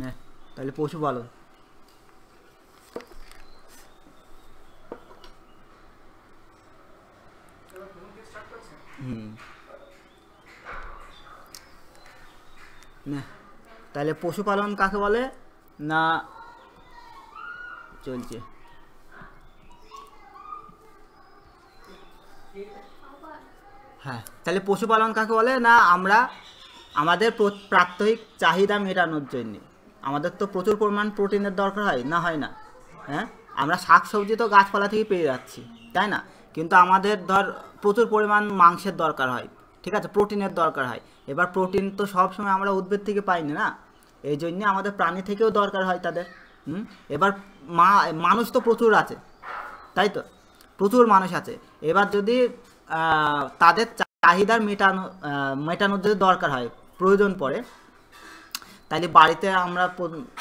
নে তাহলে পশুপালন হুম তাহলে পশুপালন কাকে বলে না চলছে হ্যাঁ তাহলে পশুপালন কাকে বলে না আমরা আমাদের প্রাত্যহিক চাহিদা মেটানোর জন্যে আমাদের তো প্রচুর পরিমাণ প্রোটিনের দরকার হয় না হয় না হ্যাঁ আমরা শাক সবজি তো গাছপালা থেকে পেয়ে যাচ্ছি তাই না কিন্তু আমাদের ধর প্রচুর পরিমাণ মাংসের দরকার হয় ঠিক আছে প্রোটিনের দরকার হয় এবার প্রোটিন তো সবসময় আমরা উদ্ভিদ থেকে পাই না এই জন্যে আমাদের প্রাণী থেকেও দরকার হয় তাদের হুম এবার মা মানুষ তো প্রচুর আছে তাই তো প্রচুর মানুষ আছে এবার যদি তাদের চাহিদার মেটানো মেটানোর যদি দরকার হয় প্রয়োজন পড়ে তাহলে বাড়িতে আমরা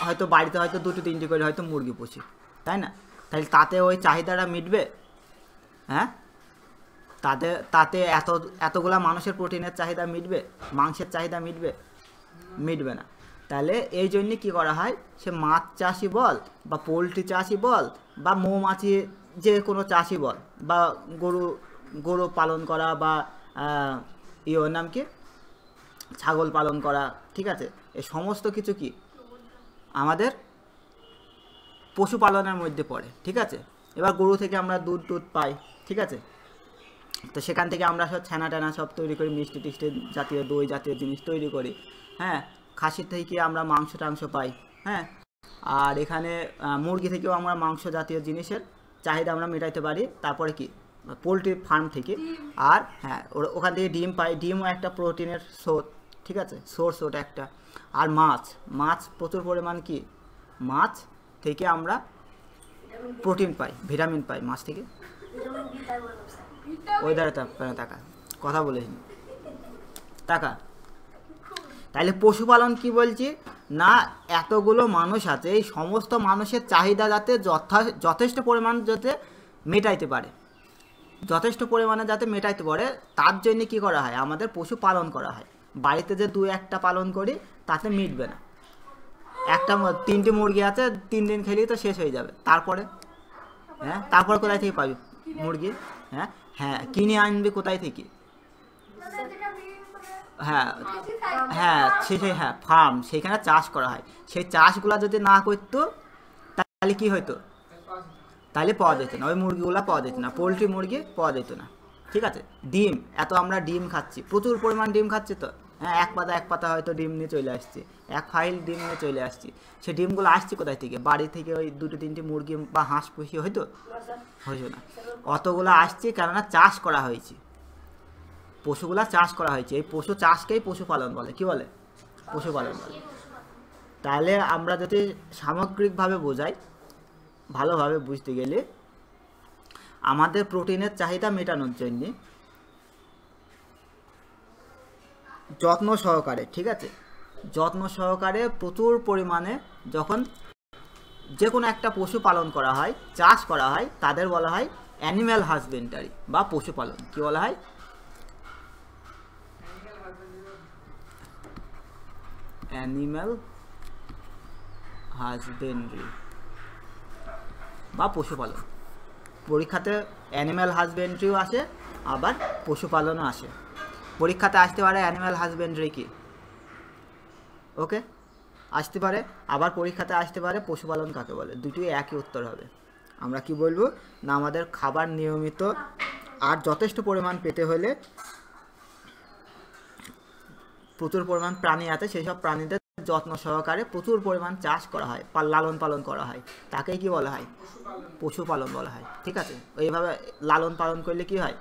হয়তো বাড়িতে হয়তো দুটো তিনটি করে হয়তো মুরগি পুষি তাই না তাহলে তাতে ওই চাহিদাটা মিটবে হ্যাঁ তাতে তাতে এত এতগুলা মানুষের প্রোটিনের চাহিদা মিটবে মাংসের চাহিদা মিটবে মিটবে না তাহলে এই জন্যে কী করা হয় সে মাছ চাষি বল বা পোলট্রি চাষি বল বা মৌমাছি যে কোনো চাষি বল বা গরু গরু পালন করা বা ইয়ে নাম কি ছাগল পালন করা ঠিক আছে এই সমস্ত কিছু কি আমাদের পশুপালনের মধ্যে পড়ে ঠিক আছে এবার গরু থেকে আমরা দুধ টুধ পাই ঠিক আছে তো সেখান থেকে আমরা সব ছানা টানা সব তৈরি করি মিষ্টি টিষ্টি জাতীয় দই জাতীয় জিনিস তৈরি করি হ্যাঁ খাসি থেকে আমরা মাংস টাংস পাই হ্যাঁ আর এখানে মুরগি থেকেও আমরা মাংস জাতীয় জিনিসের চাহিদা আমরা মেটাইতে পারি তারপরে কি পোলট্রি ফার্ম থেকে আর হ্যাঁ ওখান থেকে ডিম পাই ডিমও একটা প্রোটিনের স্রোত ঠিক আছে সোর্স ওটা একটা আর মাছ মাছ প্রচুর পরিমাণ কি মাছ থেকে আমরা প্রোটিন পাই ভিটামিন পাই মাছ থেকে ওয়েদারে মানে টাকা কথা বলেছি টাকা তাহলে পশুপালন কি বলছি না এতগুলো মানুষ আছে এই সমস্ত মানুষের চাহিদা যাতে যথা যথেষ্ট পরিমাণ যাতে মেটাইতে পারে যথেষ্ট পরিমাণে যাতে মেটাইতে পারে তার জন্য কি করা হয় আমাদের পশু পালন করা হয় বাড়িতে যে দু একটা পালন করি তাতে মিটবে না একটা তিনটে মুরগি আছে তিন দিন খেলেই তো শেষ হয়ে যাবে তারপরে হ্যাঁ তারপরে কোথায় থেকে পাবি মুরগি হ্যাঁ হ্যাঁ কিনে আনবি কোথায় থেকে হ্যাঁ হ্যাঁ সে হ্যাঁ ফার্ম সেখানে চাষ করা হয় সেই চাষগুলো যদি না করতো তাহলে কি হতো তাহলে পাওয়া যেত না ওই মুরগিগুলো পাওয়া যেত না পোলট্রি মুরগি পাওয়া যেত না ঠিক আছে ডিম এত আমরা ডিম খাচ্ছি প্রচুর পরিমাণ ডিম খাচ্ছি তো হ্যাঁ এক পাতা এক পাতা হয়তো ডিম নিয়ে চলে আসছে এক ফাইল ডিম নিয়ে চলে আসছে সে ডিমগুলো আসছে কোথায় থেকে বাড়ি থেকে ওই দুটো তিনটি মুরগি বা হাঁস পুষি হয়তো হয়েছে না অতগুলো আসছে কেননা চাষ করা হয়েছে পশুগুলো চাষ করা হয়েছে এই পশু চাষকেই পশুপালন বলে কি বলে পশুপালন বলে তাহলে আমরা যদি সামগ্রিকভাবে বোঝাই ভালোভাবে বুঝতে গেলে আমাদের প্রোটিনের চাহিদা মেটানোর জন্যে যত্ন সহকারে ঠিক আছে যত্ন সহকারে প্রচুর পরিমাণে যখন যে কোনো একটা পশু পালন করা হয় চাষ করা হয় তাদের বলা হয় অ্যানিম্যাল হাজবেন্ডারি বা পশুপালন কি বলা হয় অ্যানিম্যাল হাজবেন্ডারি বা পশুপালন পরীক্ষাতে অ্যানিম্যাল হাজবেন্ডারিও আসে আবার পশুপালনও আসে পরীক্ষাতে আসতে পারে অ্যানিম্যাল হাজবেন্ড্রি কি ওকে আসতে পারে আবার পরীক্ষাতে আসতে পারে পশুপালন কাকে বলে দুটোই একই উত্তর হবে আমরা কি বলবো না আমাদের খাবার নিয়মিত আর যথেষ্ট পরিমাণ পেতে হলে প্রচুর পরিমাণ প্রাণী আছে সেই সব প্রাণীদের যত্ন সহকারে প্রচুর পরিমাণ চাষ করা হয় লালন পালন করা হয় তাকেই কি বলা হয় পশুপালন বলা হয় ঠিক আছে এইভাবে লালন পালন করলে কি হয়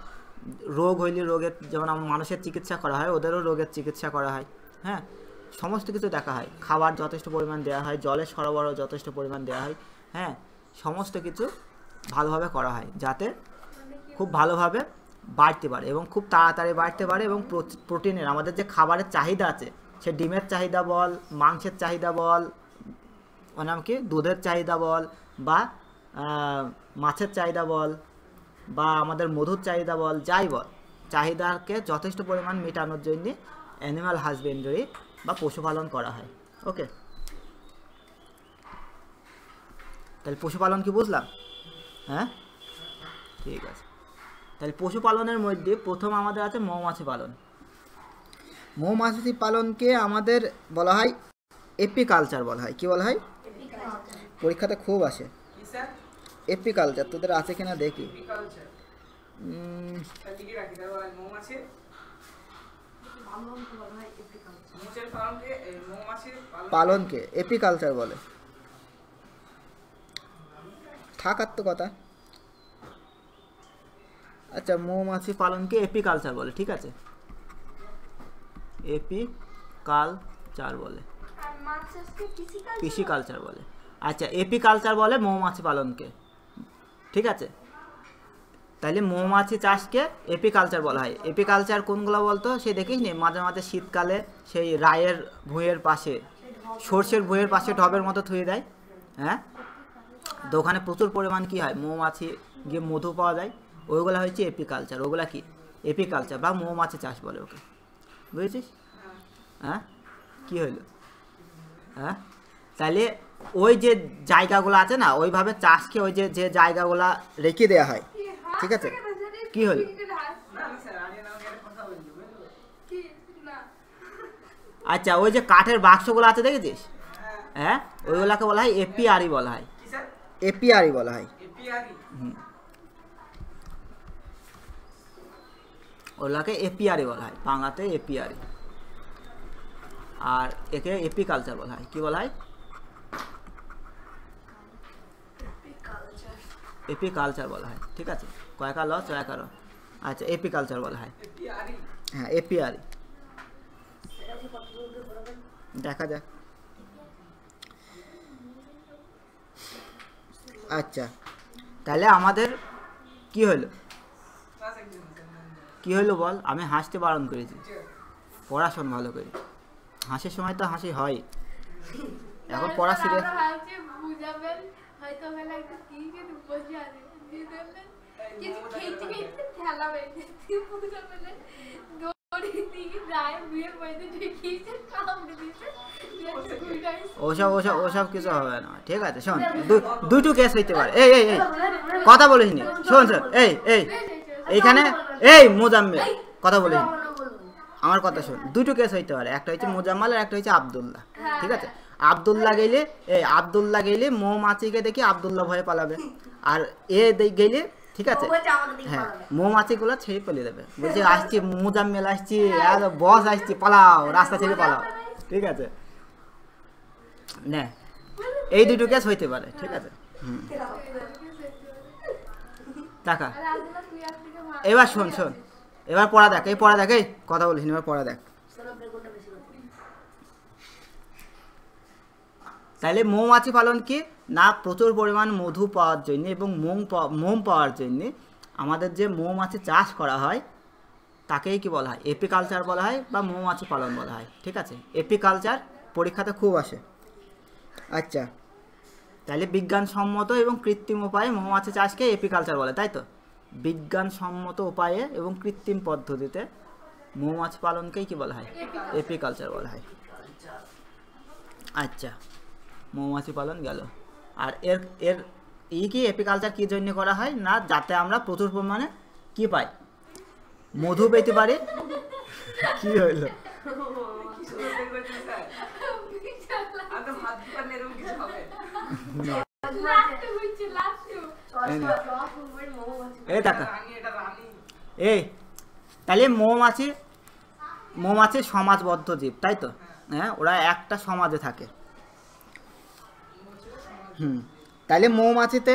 রোগ হইলে রোগের যেমন আমার মানুষের চিকিৎসা করা হয় ওদেরও রোগের চিকিৎসা করা হয় হ্যাঁ সমস্ত কিছু দেখা হয় খাবার যথেষ্ট পরিমাণ দেওয়া হয় জলের সরবরাহ যথেষ্ট পরিমাণ দেওয়া হয় হ্যাঁ সমস্ত কিছু ভালোভাবে করা হয় যাতে খুব ভালোভাবে বাড়তে পারে এবং খুব তাড়াতাড়ি বাড়তে পারে এবং প্রোটিনের আমাদের যে খাবারের চাহিদা আছে সে ডিমের চাহিদা বল মাংসের চাহিদা বল নাম মানে কি দুধের চাহিদা বল বা মাছের চাহিদা বল বা আমাদের মধুর চাহিদা বল যাই বল চাহিদাকে যথেষ্ট পরিমাণ মেটানোর জন্য অ্যানিমাল হাজবেন্ডারি বা পশুপালন করা হয় ওকে তাহলে পশুপালন কি বুঝলাম হ্যাঁ ঠিক আছে তাহলে পশুপালনের মধ্যে প্রথম আমাদের আছে মৌমাছি পালন মৌমাছি পালনকে আমাদের বলা হয় এপিকালচার বলা হয় কি বলা হয় পরীক্ষাতে খুব আসে এপিকালচার তোদের আছে কিনা দেখি পালনকে এপিকালচার বলে থাকার তো কথা আচ্ছা মৌমাছি পালনকে এপিকালচার বলে ঠিক আছে এপিকালচার বলে কৃষিকালচার বলে আচ্ছা এপিকালচার বলে মৌমাছি পালনকে ঠিক আছে তাহলে মৌমাছি চাষকে এপিকালচার বলা হয় এপিকালচার কোনগুলো বলতো সে দেখিস নি মাঝে মাঝে শীতকালে সেই রায়ের ভুঁয়ের পাশে সর্ষের ভুঁয়ের পাশে টবের মতো থুয়ে দেয় হ্যাঁ তো ওখানে প্রচুর পরিমাণ কি হয় মৌমাছি গিয়ে মধু পাওয়া যায় ওইগুলো হয়েছে এপিকালচার ওগুলা কি এপিকালচার বা মৌমাছি চাষ বলে ওকে বুঝেছিস হ্যাঁ কী হইল হ্যাঁ তাহলে ওই যে জায়গাগুলো আছে না ওইভাবে চাষকে ওই যে যে জায়গাগুলো রেখে দেওয়া হয় ঠিক আছে কি হলো আচ্ছা ওই যে কাঠের বাক্সগুলো আছে দেখেছিস হ্যাঁ, হ্যাঁ? ওইগুলাকে বলা হয় এপিআরই বলা হয় এপিআরই বলা হয় ওগুলাকে এপিআরই বলা হয় বাংলাতে এপিআরই আর একে এপিকালচার বলা হয় কি বলা হয় এপিকালচার বলা হয় ঠিক আছে কয়েকা ল চয়াকা র আচ্ছা এপিকালচার বলা হয় হ্যাঁ এপিআরি দেখা যাক আচ্ছা তাহলে আমাদের কি হলো কি হলো বল আমি হাসতে বারণ করেছি পড়াশোনা ভালো করে হাসির সময় তো হাসি হয় এখন পড়া সিরিয়াস হয়তো বেলা বসে আছে কিছু খেলা মানে ওসব ওসব ওসব কিছু হবে না ঠিক আছে শোন হ্যাঁ, দুটো কেস হইতে পারে এই এই এই কথা বলিস নি শোন শোন এই এই এইখানে এই মোজাম্মেল কথা বলিস আমার কথা শোন দুটো কেস হইতে পারে একটা হচ্ছে হ্যাঁ। মোজাম্মাল আর একটা হচ্ছে আবদুল্লাহ হ্যাঁ, ঠিক আছে আবদুল্লা গেলে এই আবদুল্লা গেলে মৌমাছিকে দেখি আবদুল্লা ভয়ে পালাবে আর এ গেলে ঠিক আছে হ্যাঁ মৌমাছিগুলো ছেড়ে পেলে দেবে বলছে আসছি মুজাম্মেল আসছি বস আসছি পালাও রাস্তা ছেড়ে পালাও ঠিক আছে এই দুটো কেস হইতে পারে ঠিক আছে হুম দেখা এবার শোন শোন এবার পড়া দেখ এই পড়া দেখ এই কথা বলিস এবার পড়া দেখ তাহলে মৌমাছি পালন কি না প্রচুর পরিমাণ মধু পাওয়ার জন্যে এবং মোম মোম পাওয়ার জন্যে আমাদের যে মৌমাছি চাষ করা হয় তাকেই কি বলা হয় এপিকালচার বলা হয় বা মৌমাছি পালন বলা হয় ঠিক আছে এপিকালচার পরীক্ষাতে খুব আসে আচ্ছা তাহলে বিজ্ঞানসম্মত এবং কৃত্রিম উপায়ে মৌমাছি চাষকে এপিকালচার বলে তাই তো বিজ্ঞানসম্মত উপায়ে এবং কৃত্রিম পদ্ধতিতে মৌমাছি পালনকেই কি বলা হয় এপিকালচার বলা হয় আচ্ছা মৌমাছি পালন গেল আর এর এর এই কি এপিকালচার কী জন্য করা হয় না যাতে আমরা প্রচুর পরিমাণে কী পাই মধু পেতে পারি কি হইলো এই টাকা এই তাহলে মৌমাছি মৌমাছি সমাজবদ্ধ জীব তাই তো হ্যাঁ ওরা একটা সমাজে থাকে হুম তাহলে মৌমাছিতে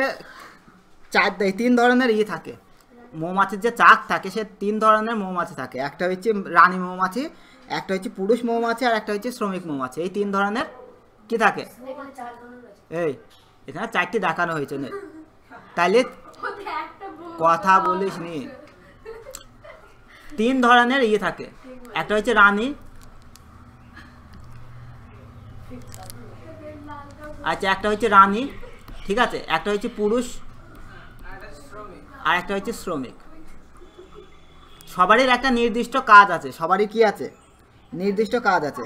চার তিন ধরনের ইয়ে থাকে মৌমাছির যে চাক থাকে সে তিন ধরনের মৌমাছি থাকে একটা হচ্ছে রানী মৌমাছি একটা হচ্ছে পুরুষ মৌমাছি আর একটা হচ্ছে শ্রমিক মৌমাছি এই তিন ধরনের কি থাকে এই এখানে চারটি দেখানো হয়েছে তাহলে কথা বলিস নি তিন ধরনের ইয়ে থাকে একটা হচ্ছে রানী আচ্ছা একটা হচ্ছে রানী ঠিক আছে একটা হচ্ছে পুরুষ আর একটা হচ্ছে শ্রমিক সবারই একটা নির্দিষ্ট কাজ আছে সবারই কি আছে নির্দিষ্ট কাজ আছে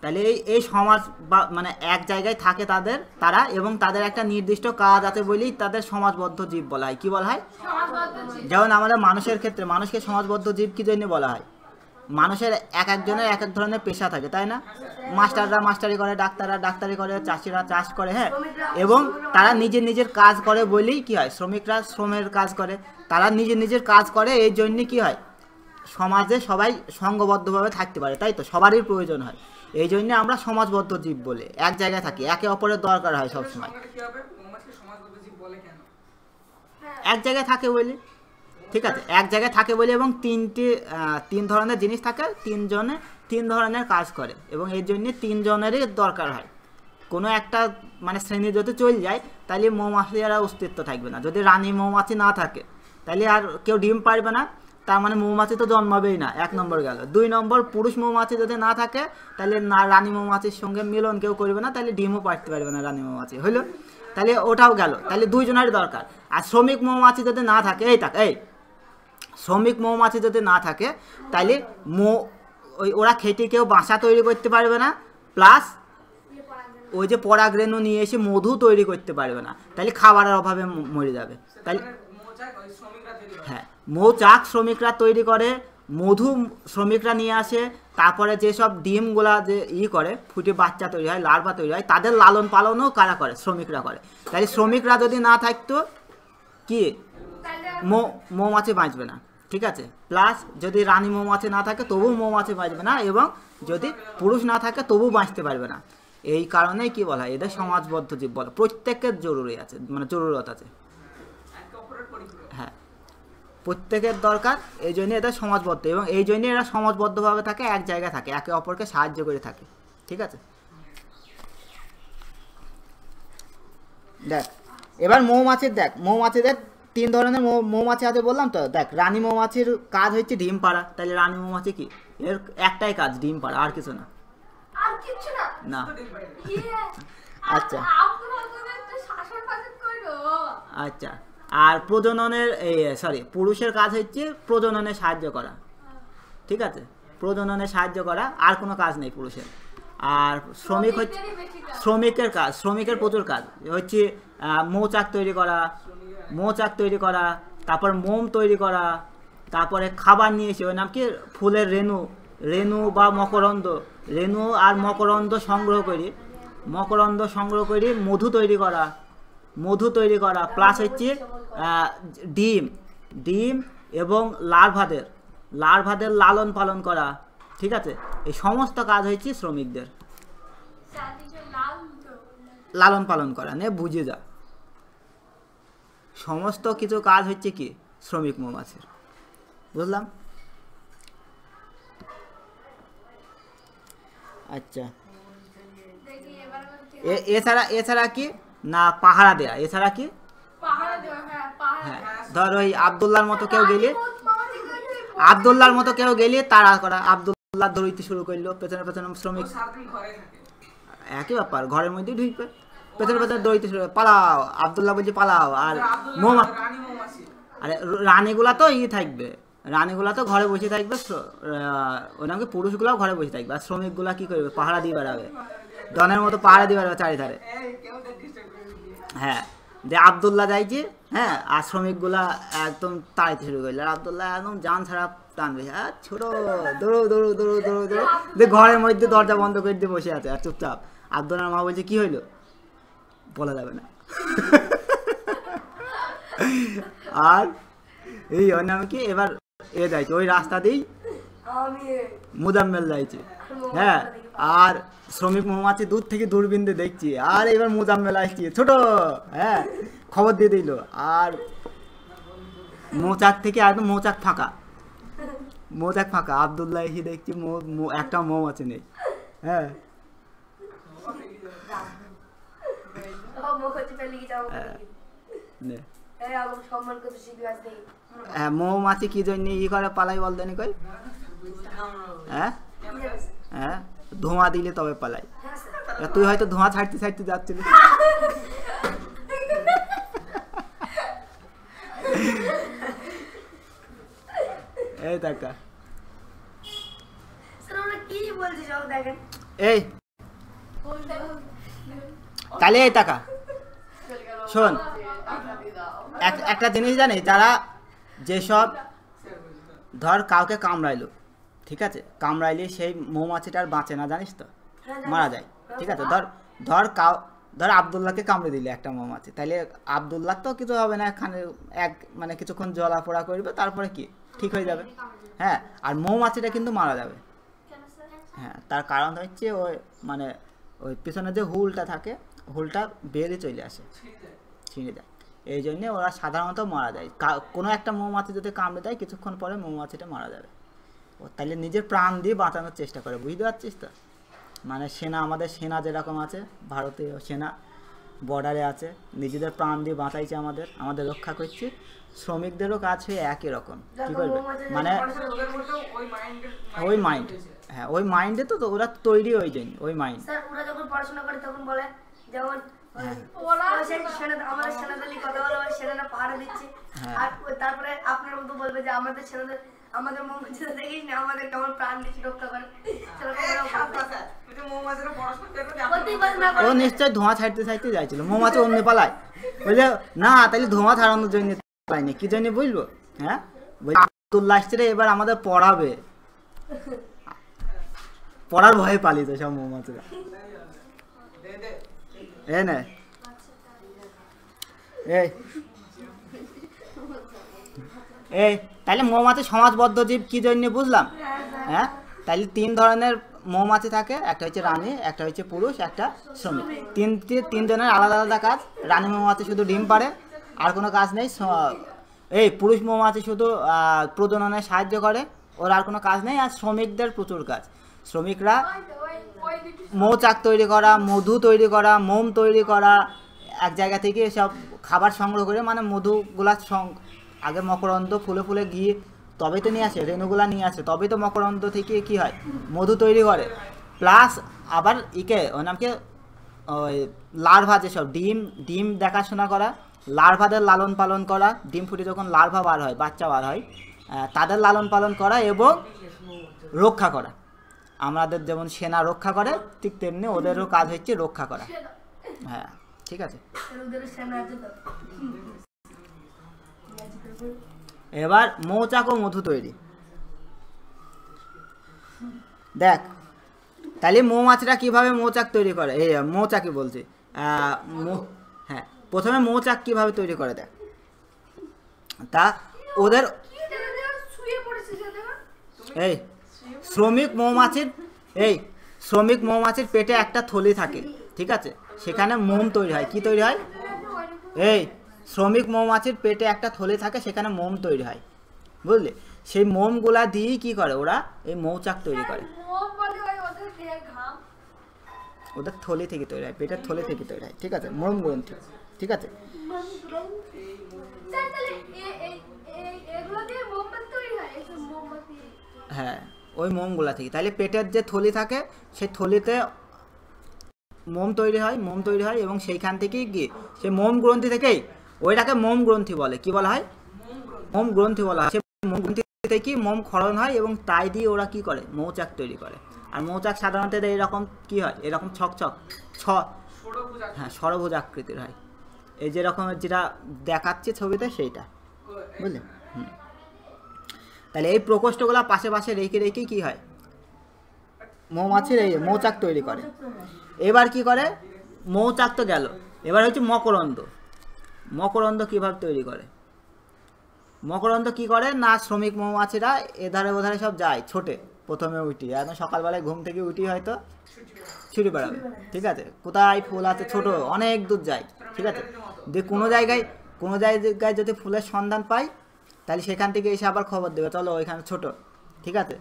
তাহলে এই এই সমাজ বা মানে এক জায়গায় থাকে তাদের তারা এবং তাদের একটা নির্দিষ্ট কাজ আছে বলেই তাদের সমাজবদ্ধ জীব বলা হয় কী বলা হয় যেমন আমাদের মানুষের ক্ষেত্রে মানুষকে সমাজবদ্ধ জীব কী জন্য বলা হয় মানুষের এক একজনের এক এক ধরনের পেশা থাকে তাই না মাস্টাররা মাস্টারি করে ডাক্তাররা ডাক্তারি করে চাষিরা চাষ করে হ্যাঁ এবং তারা নিজের নিজের কাজ করে বলেই কি হয় শ্রমিকরা শ্রমের কাজ করে তারা নিজের নিজের কাজ করে এই জন্যে কি হয় সমাজে সবাই সঙ্গবদ্ধভাবে থাকতে পারে তাই তো সবারই প্রয়োজন হয় এই জন্যে আমরা সমাজবদ্ধ জীব বলে এক জায়গায় থাকি একে অপরের দরকার হয় সবসময় এক জায়গায় থাকে বলে ঠিক আছে এক জায়গায় থাকে বলে এবং তিনটি তিন ধরনের জিনিস থাকে তিনজনে তিন ধরনের কাজ করে এবং এর জন্য তিনজনেরই দরকার হয় কোনো একটা মানে শ্রেণী যদি চলে যায় তাহলে মৌমাছি আর অস্তিত্ব থাকবে না যদি রানী মৌমাছি না থাকে তাহলে আর কেউ ডিম পারবে না তার মানে মৌমাছি তো জন্মাবেই না এক নম্বর গেল দুই নম্বর পুরুষ মৌমাছি যদি না থাকে তাহলে না রানী মৌমাছির সঙ্গে মিলন কেউ করবে না তাহলে ডিমও পারতে পারবে না রানী মৌমাছি হইলো তাহলে ওটাও গেল তাহলে দুইজনের দরকার আর শ্রমিক মৌমাছি যদি না থাকে এই থাক এই শ্রমিক মৌমাছি যদি না থাকে তাহলে মৌ ওই ওরা খেটে কেউ বাসা তৈরি করতে পারবে না প্লাস ওই যে পরাগ্রেণু নিয়ে এসে মধু তৈরি করতে পারবে না তাহলে খাবারের অভাবে মরে যাবে তাহলে হ্যাঁ মৌচাক শ্রমিকরা তৈরি করে মধু শ্রমিকরা নিয়ে আসে তারপরে যেসব ডিমগুলা যে ই করে ফুটে বাচ্চা তৈরি হয় লার্ভা তৈরি হয় তাদের লালন পালনও কারা করে শ্রমিকরা করে তাহলে শ্রমিকরা যদি না থাকতো কি মৌমাছি বাঁচবে না ঠিক আছে প্লাস যদি রানী মৌমাছি না থাকে তবু মৌমাছি বাঁচবে না এবং যদি পুরুষ না থাকে তবু বাঁচতে পারবে না এই কারণেই কি বলা হয় এদের সমাজবদ্ধ জীব বলে প্রত্যেকের জরুরি আছে মানে জরুরত আছে হ্যাঁ প্রত্যেকের দরকার এই জন্য এদের সমাজবদ্ধ এবং এই জন্য এরা সমাজবদ্ধভাবে থাকে এক জায়গায় থাকে একে অপরকে সাহায্য করে থাকে ঠিক আছে দেখ এবার মৌমাছির দেখ মৌমাছিদের তিন ধরনের মৌমাছি আছে বললাম তো দেখ রানী মৌমাছির কাজ হচ্ছে ডিম পাড়া তাহলে রানী মৌমাছি কি এর একটাই কাজ ডিম পাড়া আর কিছু না না ইয়ে, আচ্ছা আচ্ছা আর প্রজননের সরি পুরুষের কাজ হচ্ছে প্রজননে সাহায্য করা ঠিক আছে প্রজননে সাহায্য করা আর কোনো কাজ নেই পুরুষের আর শ্রমিক হচ্ছে শ্রমিকের কাজ শ্রমিকের প্রচুর কাজ হচ্ছে মৌচাক তৈরি করা মৌচাক তৈরি করা তারপর মোম তৈরি করা তারপরে খাবার নিয়ে এসে ওই নাম কি ফুলের রেণু রেণু বা মকরন্দ রেণু আর মকরন্দ সংগ্রহ করি মকরন্দ সংগ্রহ করি মধু তৈরি করা মধু তৈরি করা প্লাস হচ্ছে ডিম ডিম এবং লার্ভাদের লার্ভাদের লালন পালন করা ঠিক আছে এই সমস্ত কাজ হয়েছে শ্রমিকদের লালন পালন করা নে বুঝে যা সমস্ত কিছু কাজ হচ্ছে কি শ্রমিক মৌমাছির বুঝলাম আচ্ছা এছাড়া এছাড়া কি না পাহারা দেয়া এছাড়া কি হ্যাঁ, হ্যাঁ। ধর ওই আবদুল্লার মতো কেউ গেলে আবদুল্লার মতো কেউ গেলে তারা করা আবদুল্লাহ ধরইতে শুরু করলো পেছনে পেছনে শ্রমিক একই ব্যাপার ঘরের মধ্যে ঢুকবে পেছনে পেছনে দৌড়িতে শুরু পালাও আবদুল্লাহ বলছে পালাও আর আচ্ছা, মোমা আরে রানীগুলা তো ই থাকবে রানীগুলা তো ঘরে বসে থাকবে নামকে পুরুষগুলাও ঘরে বসে থাকবে আর শ্রমিকগুলা কি করবে পাহারা দিয়ে বেড়াবে ডনের মতো পাহারা দিয়ে বেড়াবে চারিধারে হ্যাঁ যে আবদুল্লাহ যাইছে হ্যাঁ আর শ্রমিকগুলা একদম তাড়াইতে শুরু করলে আর আবদুল্লাহ একদম জান ছাড়া টানবে হ্যাঁ ছোটো দৌড়ো দৌড়ো দৌড়ো দৌড়ো দৌড়ো দিয়ে ঘরের মধ্যে দরজা বন্ধ করে দিয়ে বসে আছে আর চুপচাপ আবদুল্লাহ মা বলছে কি হইলো বলা যাবে না আর এই ওর কি এবার এ যাইছে ওই রাস্তা দিয়েই মুদাম্মেল যাইছে হ্যাঁ আর শ্রমিক মৌমাছি দূর থেকে দূরবিন্দু দেখছি আর এবার মুদাম্মেল আসছি ছোট হ্যাঁ খবর দিয়ে দিল আর মৌচাক থেকে একদম মৌচাক ফাঁকা মৌচাক ফাঁকা আবদুল্লাহি দেখছি একটা মৌমাছি নেই হ্যাঁ হ্যাঁ।, হ্যাঁ মৌমাছি কি জন্য ই করে পালাই বল দেনি কই হ্যাঁ হ্যাঁ ধোঁয়া দিলে তবে পালাই তুই হয়তো ধোঁয়া ছাড়তে ছাড়তে যাচ্ছিলি এই টাকা এই তাহলে এই টাকা শোন একটা জিনিস জানি যারা যেসব ধর কাউকে কামড়াইলো ঠিক আছে কামড়াইলে সেই মৌমাছিটা বাঁচে না জানিস তো মারা যায় ঠিক আছে ধর ধর কাউ ধর আবদুল্লাহকে কামড়ে দিলে একটা মৌমাছি তাহলে আবদুল্লাহ তো কিছু হবে না এখানে এক মানে কিছুক্ষণ জলাপোড়া করবে তারপরে কি ঠিক হয়ে যাবে হ্যাঁ আর মৌমাছিটা কিন্তু মারা যাবে হ্যাঁ তার কারণ হচ্ছে ওই মানে ওই পিছনে যে হুলটা থাকে হুলটা বেড়ে চলে আসে ছিঁড়ে দেয় এই জন্যে ওরা সাধারণত মারা যায় কোনো একটা মৌমাছি যদি কামড়ে দেয় কিছুক্ষণ পরে মৌমাছিটা মারা যাবে ও তাহলে নিজের প্রাণ দিয়ে বাঁচানোর চেষ্টা করে বুঝতে পারছিস তো মানে সেনা আমাদের সেনা যেরকম আছে ভারতীয় সেনা বর্ডারে আছে নিজেদের প্রাণ দিয়ে বাঁচাইছে আমাদের আমাদের রক্ষা করছে শ্রমিকদেরও কাজ হয়ে একই রকম কি করবে মানে ওই মাইন্ড হ্যাঁ ওই মাইন্ডে তো ওরা তৈরি ওই জন্য ওই মাইন্ড ওরা যখন পড়াশোনা করে তখন বলে যেমন হ্যাঁ। ও হ্যাঁ। হ্যাঁ। নিশ্চয় ধোঁয়া ছাড়তে ছাড়তে যাইছিল মৌমাছি অন্য পালায় বলে না তাহলে ধোঁয়া ছাড়ানোর জন্য পাইনি কি জন্য বুঝলো হ্যাঁ এবার আমাদের পড়াবে পড়ার ভয়ে পালিত সব মৌমাছিরা এ নে এই তাহলে মৌমাছি সমাজবদ্ধ জীব কি জন্য বুঝলাম হ্যাঁ তাহলে তিন ধরনের মৌমাছি থাকে একটা হচ্ছে রানী একটা হচ্ছে পুরুষ একটা শ্রমিক তিন তিন তিনজনের আলাদা আলাদা কাজ রানী মৌমাছি শুধু ডিম পারে আর কোনো কাজ নেই এই পুরুষ মৌমাছি শুধু প্রজননে সাহায্য করে ওর আর কোনো কাজ নেই আর শ্রমিকদের প্রচুর কাজ শ্রমিকরা মৌচাক তৈরি করা মধু তৈরি করা মোম তৈরি করা এক জায়গা থেকে সব খাবার সংগ্রহ করে মানে মধুগুলা আগে মকরন্দ ফুলে ফুলে গিয়ে তবে তো নিয়ে আসে রেণুগুলা নিয়ে আসে তবে তো মকরন্দ থেকে কি হয় মধু তৈরি করে প্লাস আবার ইকে ওর নামকে ওই লার্ভা যেসব ডিম ডিম দেখাশোনা করা লার্ভাদের লালন পালন করা ডিম ফুটে যখন লার্ভা বার হয় বাচ্চা বার হয় তাদের লালন পালন করা এবং রক্ষা করা আমাদের যেমন সেনা রক্ষা করে ঠিক তেমনি ওদেরও কাজ হচ্ছে রক্ষা করা হ্যাঁ ঠিক আছে এবার মৌচাক ও মধু তৈরি দেখ তাহলে মৌমাছিরা কিভাবে মৌচাক তৈরি করে এই মৌচাকি বলছি হ্যাঁ প্রথমে মৌচাক কিভাবে তৈরি করে দেখ তা ওদের এই শ্রমিক মৌমাছির এই শ্রমিক মৌমাছির পেটে একটা থলি থাকে ঠিক আছে সেখানে মোম তৈরি হয় কি তৈরি হয় এই শ্রমিক মৌমাছির পেটে একটা থলি থাকে সেখানে মোম তৈরি হয় বুঝলে সেই মোমগুলা দিয়েই কি করে ওরা এই মৌচাক তৈরি করে হ্যাঁ, ওদের থলি থেকে তৈরি হয় পেটের থলি থেকে তৈরি হয় ঠিক আছে মোম গ্রন্থি ঠিক আছে হ্যাঁ ওই মোমগুলা থেকে তাহলে পেটের যে থলি থাকে সেই থলিতে মোম তৈরি হয় মোম তৈরি হয় এবং সেইখান থেকেই গিয়ে সেই মোম গ্রন্থি থেকেই ওইটাকে মোম গ্রন্থি বলে কি বলা হয় মোম গ্রন্থি বলা হয় সে মোম গ্রন্থি থেকে মোম খরণ হয় এবং তাই দিয়ে ওরা কি করে মৌচাক তৈরি করে আর মৌচাক সাধারণত এরকম কি হয় এরকম ছকছক ছ হ্যাঁ সরভুজ আকৃতির হয় এই যেরকম যেটা দেখাচ্ছে ছবিতে সেইটা বুঝলেন হুম তাহলে এই প্রকোষ্ঠগুলো পাশে পাশে রেখে রেখে কি হয় মৌমাছির এই মৌচাক তৈরি করে এবার কি করে মৌচাক তো গেল এবার হচ্ছে মকরন্দ মকরন্দ কীভাবে তৈরি করে মকরন্দ কি করে না শ্রমিক মৌমাছিরা এধারে ওধারে সব যায় ছোটে প্রথমে উঠি এখন সকালবেলায় ঘুম থেকে উঠি হয়তো ছুটি বেড়াবে ঠিক আছে কোথায় ফুল আছে ছোট অনেক দূর যায় ঠিক আছে যে কোনো জায়গায় কোনো জায়গায় যদি ফুলের সন্ধান পায় তাহলে সেখান থেকে এসে আবার খবর দেবে চলো ওইখানে ছোট ঠিক আছে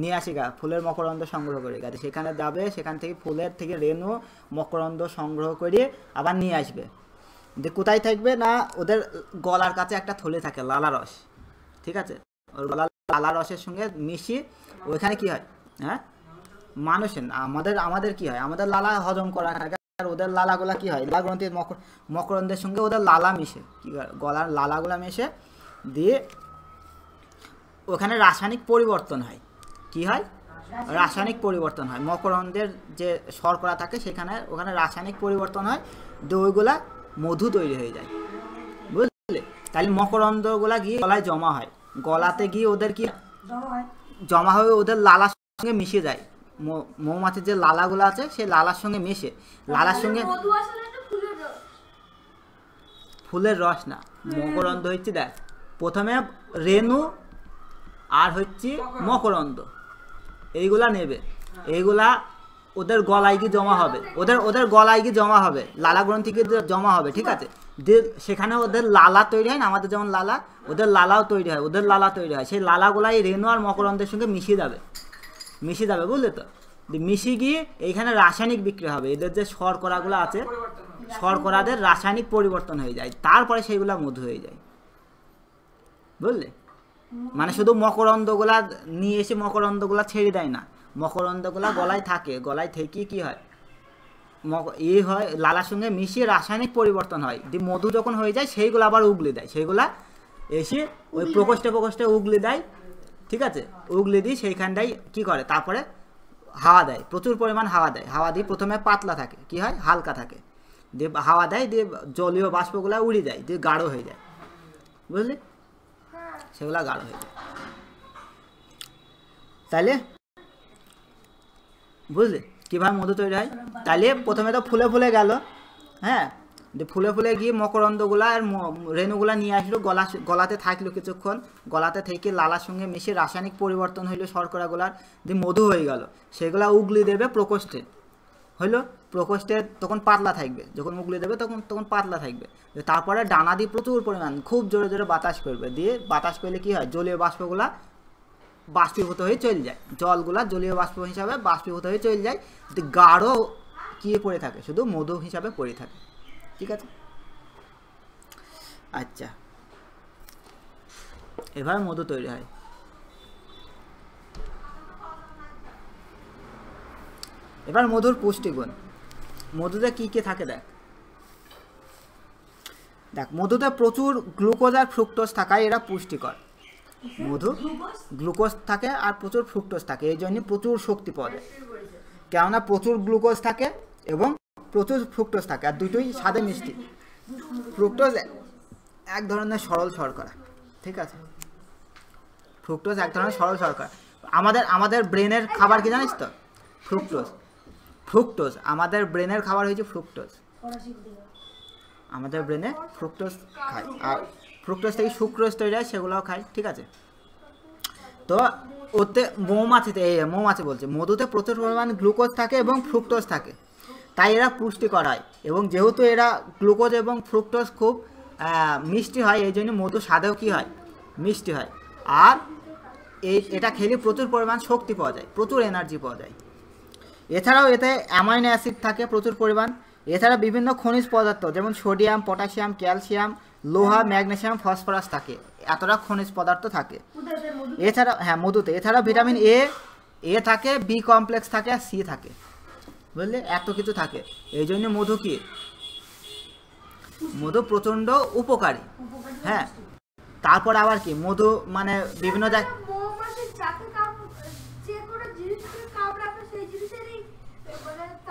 নিয়ে আসি গা ফুলের মকরন্দ সংগ্রহ করে গা সেখানে যাবে সেখান থেকে ফুলের থেকে রেনু মকরন্দ সংগ্রহ করে আবার নিয়ে আসবে যে কোথায় থাকবে না ওদের গলার কাছে একটা থলে থাকে লালা রস ঠিক আছে ওর গলা লালা রসের সঙ্গে মিশি ওইখানে কি হয় হ্যাঁ মানুষের আমাদের আমাদের কি হয় আমাদের লালা হজম করা থাকে আর ওদের লালাগুলা কি হয় লালা গ্রন্থির মকর মকরন্দের সঙ্গে ওদের লালা মিশে কি গলার লালাগুলা মিশে দিয়ে ওখানে রাসায়নিক পরিবর্তন হয় কি হয় রাসায়নিক পরিবর্তন হয় মকরন্দের যে শর্করা থাকে সেখানে ওখানে রাসায়নিক পরিবর্তন হয় দইগুলা মধু তৈরি হয়ে যায় বুঝলে তাহলে মকরন্দগুলা গিয়ে গলায় জমা হয় গলাতে গিয়ে ওদের কি জমা হয়ে ওদের লালার সঙ্গে মিশে যায় মৌমাছির যে লালাগুলো আছে সে লালার সঙ্গে মিশে লালার সঙ্গে ফুলের রস না মকরন্দ হচ্ছে দেখ প্রথমে রেনু আর হচ্ছে মকরন্দ এইগুলা নেবে এইগুলা ওদের গলায় গিয়ে জমা হবে ওদের ওদের গলায় গিয়ে জমা হবে লালা গ্রন্থি গিয়ে জমা হবে ঠিক আছে যে সেখানে ওদের লালা তৈরি হয় না আমাদের যেমন লালা ওদের লালাও তৈরি হয় ওদের লালা তৈরি হয় সেই লালাগুলাই রেনু আর মকরন্দের সঙ্গে মিশিয়ে যাবে মিশিয়ে যাবে বুঝলে তো মিশিয়ে গিয়ে এইখানে রাসায়নিক বিক্রি হবে এদের যে শর্করাগুলো আছে শর্করাদের রাসায়নিক পরিবর্তন হয়ে যায় তারপরে সেইগুলো মধু হয়ে যায় বুঝলে মানে শুধু মকরন্দগুলা নিয়ে এসে মকরন্দগুলা ছেড়ে দেয় না মকরন্দগুলা গলায় থাকে গলায় থেকে কি হয় এ হয় লালার সঙ্গে মিশিয়ে রাসায়নিক পরিবর্তন হয় দিয়ে মধু যখন হয়ে যায় সেইগুলো আবার উগলে দেয় সেইগুলা এসে ওই প্রকোষ্ঠে প্রকোষ্ঠে উগলে দেয় ঠিক আছে উগলে দিয়ে সেইখানটাই কি করে তারপরে হাওয়া দেয় প্রচুর পরিমাণ হাওয়া দেয় হাওয়া দিয়ে প্রথমে পাতলা থাকে কি হয় হালকা থাকে দিয়ে হাওয়া দেয় দিয়ে জলীয় বাষ্পগুলো উড়ে যায় দিয়ে গাঢ় হয়ে যায় বুঝলি সেগুলো গাঢ় হয়ে যায় তাহলে বুঝলে কীভাবে মধু তৈরি হয় তাহলে প্রথমে তো ফুলে ফুলে গেল হ্যাঁ যে ফুলে ফুলে গিয়ে মকরন্দগুলা আর রেণুগুলা নিয়ে আসলো গলা গলাতে থাকলো কিছুক্ষণ গলাতে থেকে লালার সঙ্গে মিশে রাসায়নিক পরিবর্তন হইলো শর্করাগুলার যে মধু হয়ে গেল সেগুলা উগলি দেবে প্রকোষ্ঠে হলো প্রকোষ্ঠে তখন পাতলা থাকবে যখন মুগলে দেবে তখন তখন পাতলা থাকবে তারপরে ডানা দিয়ে প্রচুর পরিমাণ খুব জোরে জোরে বাতাস করবে দিয়ে বাতাস করলে কি হয় জলীয় বাষ্পগুলা বাষ্পীভূত হয়ে চলে যায় জলগুলা জলীয় বাষ্প হিসাবে বাষ্পীভূত হয়ে চলে যায় গাঢ় কি পড়ে থাকে শুধু মধু হিসাবে পড়ে থাকে ঠিক আছে আচ্ছা এভাবে মধু তৈরি হয় এবার মধুর পুষ্টিগুণ মধুতে কী কী থাকে দেখ দেখ মধুতে প্রচুর গ্লুকোজ আর ফ্রুক্টোজ থাকায় এরা পুষ্টিকর মধু গ্লুকোজ থাকে আর প্রচুর ফ্রুক্টোজ থাকে এই জন্য প্রচুর শক্তি পাওয়া যায় কেননা প্রচুর গ্লুকোজ থাকে এবং প্রচুর ফ্রুক্টোজ থাকে আর দুটোই স্বাদে মিষ্টি ফ্রুক্টোজ এক ধরনের সরল শর্করা ঠিক আছে ফ্রুক্টোজ এক ধরনের সরল শর্করা আমাদের আমাদের ব্রেনের খাবার কি জানিস তো ফ্রুক্টোজ ফ্রুক্টোজ আমাদের ব্রেনের খাবার হয়েছে ফ্রুক্টোজ আমাদের ব্রেনে ফ্রুক্টোজ খাই আর ফ্রুক্টোজ থেকে সুক্রোজ তৈরি হয় সেগুলোও খাই ঠিক আছে তো ওতে মৌমাছিতে মৌমাছি বলছে মধুতে প্রচুর পরিমাণ গ্লুকোজ থাকে এবং ফ্রুক্টোজ থাকে তাই এরা পুষ্টিকর হয় এবং যেহেতু এরা গ্লুকোজ এবং ফ্রুক্টোজ খুব মিষ্টি হয় এই জন্য মধু স্বাদেও কী হয় মিষ্টি হয় আর এই এটা খেলে প্রচুর পরিমাণ শক্তি পাওয়া যায় প্রচুর এনার্জি পাওয়া যায় এছাড়াও এতে অ্যামাইনো অ্যাসিড থাকে প্রচুর পরিমাণ এছাড়া বিভিন্ন খনিজ পদার্থ যেমন সোডিয়াম পটাশিয়াম ক্যালসিয়াম লোহা ম্যাগনেশিয়াম ফসফরাস থাকে এতটা খনিজ পদার্থ থাকে এছাড়া হ্যাঁ মধুতে এছাড়া ভিটামিন এ এ থাকে বি কমপ্লেক্স থাকে আর সি থাকে বুঝলে এত কিছু থাকে এই জন্য মধু কি মধু প্রচণ্ড উপকারী হ্যাঁ তারপর আবার কি মধু মানে বিভিন্ন জায়গায়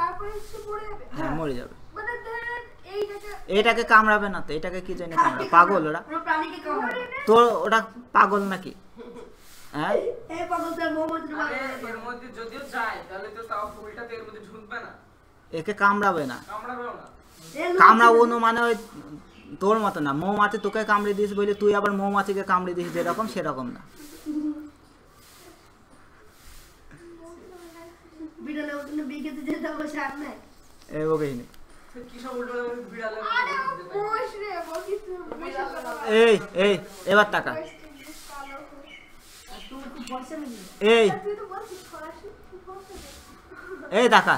তারপরে যাবে হ্যাঁ, হ্যাঁ মরে যাবে মানে এইটাকে এইটাকে কামড়াবে না তো এটাকে কি জানি কামড়া পাগল ওরা প্রাণীকে কামড়াবে তো ওটা পাগল নাকি হ্যাঁ একে কামড়াবে না মানে ওই তোর মতো না মৌমাছি তোকে কামড়ে দিস বলে তুই আবার মৌমাছিকে কামড়ে দিস যেরকম সেরকম না বিড়ালে ওখানে বিকেতে যেতে হবে সামনে এই এই এবার টাকা এই এই টাকা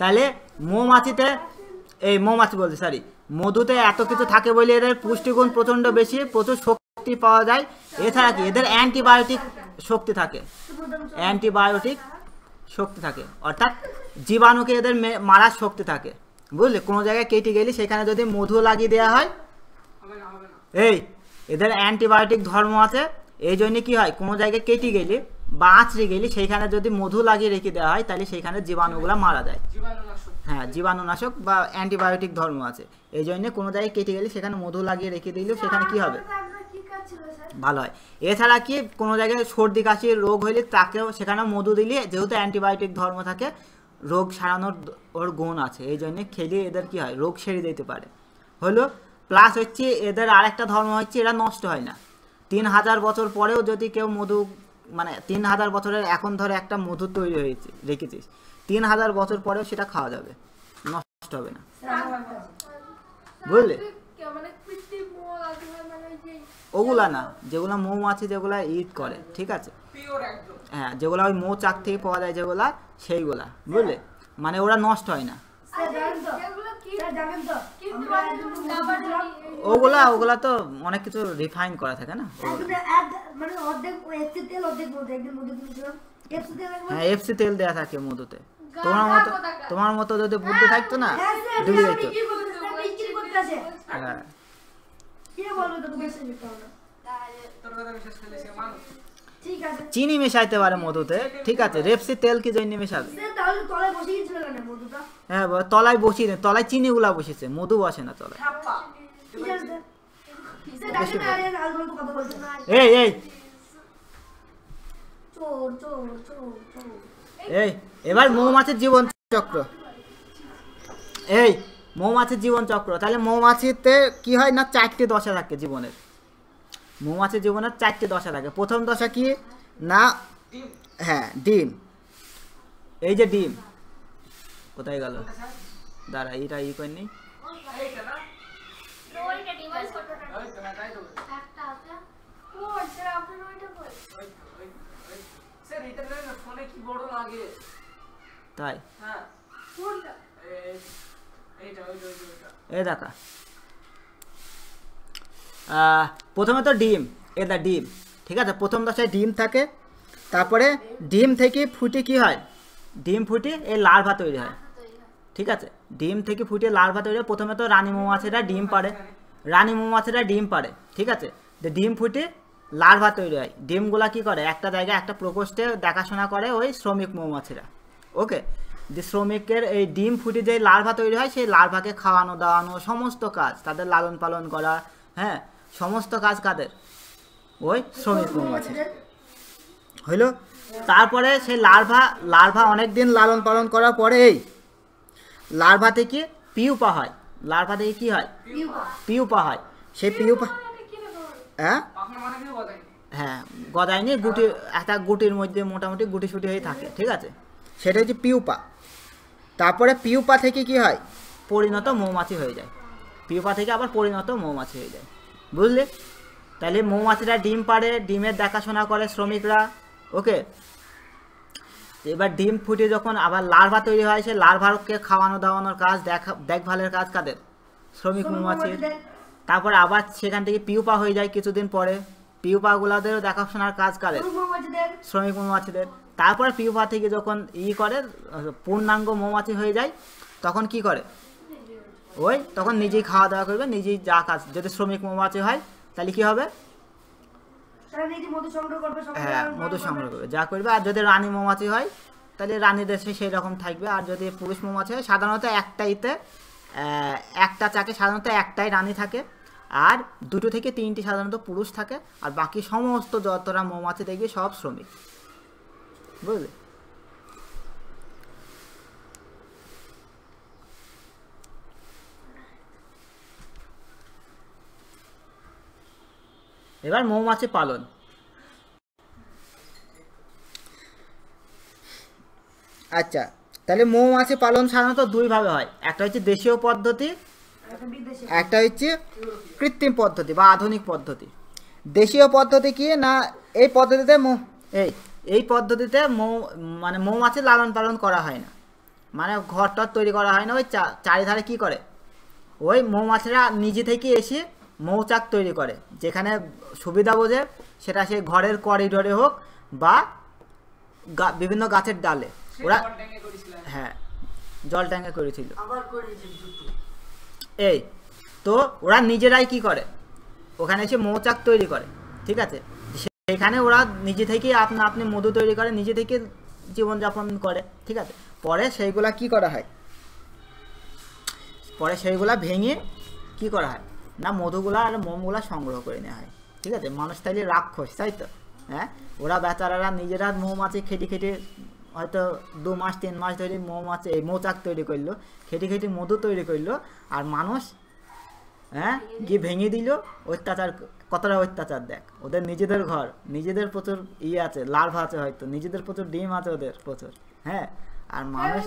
তাহলে মৌমাছিতে এই মৌমাছি বলছি সরি মধুতে এত কিছু থাকে বলে এদের পুষ্টিগুণ প্রচন্ড বেশি প্রচুর শক্তি পাওয়া যায় এছাড়া কি এদের অ্যান্টিবায়োটিক শক্তি থাকে অ্যান্টিবায়োটিক শক্তি থাকে অর্থাৎ জীবাণুকে এদের মারার শক্তি থাকে বুঝলে কোনো জায়গায় কেটে গেলে সেখানে যদি মধু লাগিয়ে দেওয়া হয় এই এদের অ্যান্টিবায়োটিক ধর্ম আছে এই জন্য কী হয় কোনো জায়গায় কেটে গেলে বা আঁচড়ে গেলে সেইখানে যদি মধু লাগিয়ে রেখে দেওয়া হয় তাহলে সেইখানে জীবাণুগুলো মারা যায় হ্যাঁ জীবাণুনাশক বা অ্যান্টিবায়োটিক ধর্ম আছে এই জন্য কোনো জায়গায় কেটে গেলে সেখানে মধু লাগিয়ে রেখে দিলেও সেখানে কি হবে ভালো হয় এছাড়া কি কোনো জায়গায় সর্দি কাশির রোগ হইলে তাকেও সেখানে মধু দিলে যেহেতু অ্যান্টিবায়োটিক ধর্ম থাকে রোগ সারানোর ওর গুণ আছে এই জন্যে খেলে এদের কি হয় রোগ সেরে দিতে পারে হলো প্লাস হচ্ছে এদের আরেকটা ধর্ম হচ্ছে এরা নষ্ট হয় না তিন হাজার বছর পরেও যদি কেউ মধু মানে তিন হাজার বছরের এখন ধরে একটা মধু তৈরি হয়েছে রেখেছিস তিন হাজার বছর পরেও সেটা খাওয়া যাবে নষ্ট হবে না বুঝলে ওগুলা না যেগুলো মৌমাছি যেগুলা ইট করে ঠিক আছে হ্যাঁ যেগুলো ওই মৌচাক থেকে পাওয়া যায় যেগুলা সেইগুলা বুঝলে মানে ওরা নষ্ট হয় না আচ্ছা, ওগুলা ওগুলা তো অনেক কিছু রিফাইন করা থাকে না মানে হ্যাঁ এফসি তেল দেওয়া থাকে মধুতে তোমার মতো তোমার মতো যদি বুদ্ধি হ্যাঁ, থাকতো না ডুবে যেত হ্যাঁ চিনি মেশাইতে পারে মধুতে ঠিক আছে রেপসি তেল কি জন্য মেশাবে হ্যাঁ তলায় বসিয়ে তলায় চিনি গুলা বসেছে মধু বসে না তলায় এই এই এই এবার মৌমাছির জীবন চক্র এই মৌমাছির জীবন চক্র তাহলে মৌমাছিতে কি হয় না চারটি দশা থাকে জীবনের মৌমাছির জীবনের চারটি দশা থাকে প্রথম দশা কি না হ্যাঁ ডিম এই যে ডিম কোথায় গেল দাঁড়া এইটা ই করেনি তাই হ্যাঁ এ দেখা প্রথমে তো ডিম এটা ডিম ঠিক আছে প্রথম দশায় ডিম থাকে তারপরে ডিম থেকে ফুটে কি হয় ডিম ফুটে এই লার্ভা তৈরি হয় ঠিক আছে ডিম থেকে ফুটে লার্ভা তৈরি হয় প্রথমে তো রানী মৌমাছিরা ডিম পারে রানী মৌমাছিরা ডিম পারে ঠিক আছে যে ডিম ফুটে লার্ভা তৈরি হয় ডিমগুলা কি করে একটা জায়গায় একটা প্রকোষ্ঠে দেখাশোনা করে ওই শ্রমিক মৌমাছিরা ওকে যে শ্রমিকের এই ডিম ফুটে যে লার্ভা তৈরি হয় সেই লার্ভাকে খাওয়ানো দাওয়ানো সমস্ত কাজ তাদের লালন পালন করা হ্যাঁ সমস্ত কাজ কাদের ওই শ্রমিক মৌমাছি হইল তারপরে সেই লার্ভা লার্ভা অনেক দিন লালন পালন করার পরে এই লার্ভা থেকে পিউপা হয় লার্ভা থেকে কি হয় পিউপা হয় সেই পিউপা হ্যাঁ হ্যাঁ গদায়নি গুটি একটা গুটির মধ্যে মোটামুটি গুটি সুটি হয়ে থাকে ঠিক আছে সেটা হচ্ছে পিউপা তারপরে পিউপা থেকে কি হয় পরিণত মৌমাছি হয়ে যায় পিউপা থেকে আবার পরিণত মৌমাছি হয়ে যায় বুঝলে তাহলে মৌমাছিরা ডিম পাড়ে ডিমের দেখাশোনা করে শ্রমিকরা ওকে এবার ডিম ফুটে যখন আবার লার্ভা তৈরি হয় সে লার্ভাকে খাওয়ানো দাওয়ানোর কাজ দেখা দেখভালের কাজ কাদের শ্রমিক মৌমাছির তারপরে আবার সেখান থেকে পিউপা হয়ে যায় কিছুদিন পরে পিউপাগুলাদেরও দেখাশোনার কাজ কাদের শ্রমিক মৌমাছিদের তারপরে পিউপা থেকে যখন ই করে পূর্ণাঙ্গ মৌমাছি হয়ে যায় তখন কি করে ওই তখন নিজেই খাওয়া দাওয়া করবে নিজেই যা কাজ যদি শ্রমিক মৌমাছি হয় তাহলে কি হবে হ্যাঁ মধু সংগ্রহ করবে যা করবে আর যদি রানী মৌমাছি হয় তাহলে রানী দেশে সেই রকম থাকবে আর যদি পুরুষ মৌমাছি হয় সাধারণত একটাইতে একটা চাকে সাধারণত একটাই রানী থাকে আর দুটো থেকে তিনটি সাধারণত পুরুষ থাকে আর বাকি সমস্ত যতটা মৌমাছি দেখবে সব শ্রমিক বুঝলে এবার মৌমাছি পালন আচ্ছা তাহলে মৌমাছি পালন সাধারণত দুইভাবে হয় একটা হচ্ছে দেশীয় পদ্ধতি একটা হচ্ছে কৃত্রিম পদ্ধতি বা আধুনিক পদ্ধতি দেশীয় পদ্ধতি কি না এই পদ্ধতিতে এই এই পদ্ধতিতে মৌ মানে মৌমাছি লালন পালন করা হয় না মানে ঘর টর তৈরি করা হয় না ওই চারিধারে কি করে ওই মৌমাছিরা নিজে থেকে এসে মৌচাক তৈরি করে যেখানে সুবিধা বোঝে সেটা সে ঘরের করিডোরে হোক বা বিভিন্ন গাছের ডালে ওরা হ্যাঁ জল ট্যাঙ্কে করেছিল এই তো ওরা নিজেরাই কি করে ওখানে এসে মৌচাক তৈরি করে ঠিক আছে এখানে ওরা নিজে থেকেই আপনা আপনি মধু তৈরি করে নিজে থেকে জীবনযাপন করে ঠিক আছে পরে সেইগুলা কি করা হয় পরে সেইগুলা ভেঙে কি করা হয় না মধুগুলা আর মোমগুলা সংগ্রহ করে নেওয়া হয় ঠিক আছে মানুষ তাইলে রাক্ষস তাই তো হ্যাঁ ওরা বেচারারা নিজেরা মৌমাছি খেটে খেটে হয়তো দু মাস তিন মাস ধরে মৌমাছি এই মৌচাক তৈরি করলো খেটে খেটে মধু তৈরি করলো আর মানুষ হ্যাঁ গিয়ে ভেঙে দিল অত্যাচার কতটা অত্যাচার দেখ ওদের নিজেদের ঘর নিজেদের প্রচুর ইয়ে আছে লার্ভা আছে হয়তো নিজেদের প্রচুর ডিম আছে ওদের প্রচুর হ্যাঁ আর হ্যাঁ, মানুষ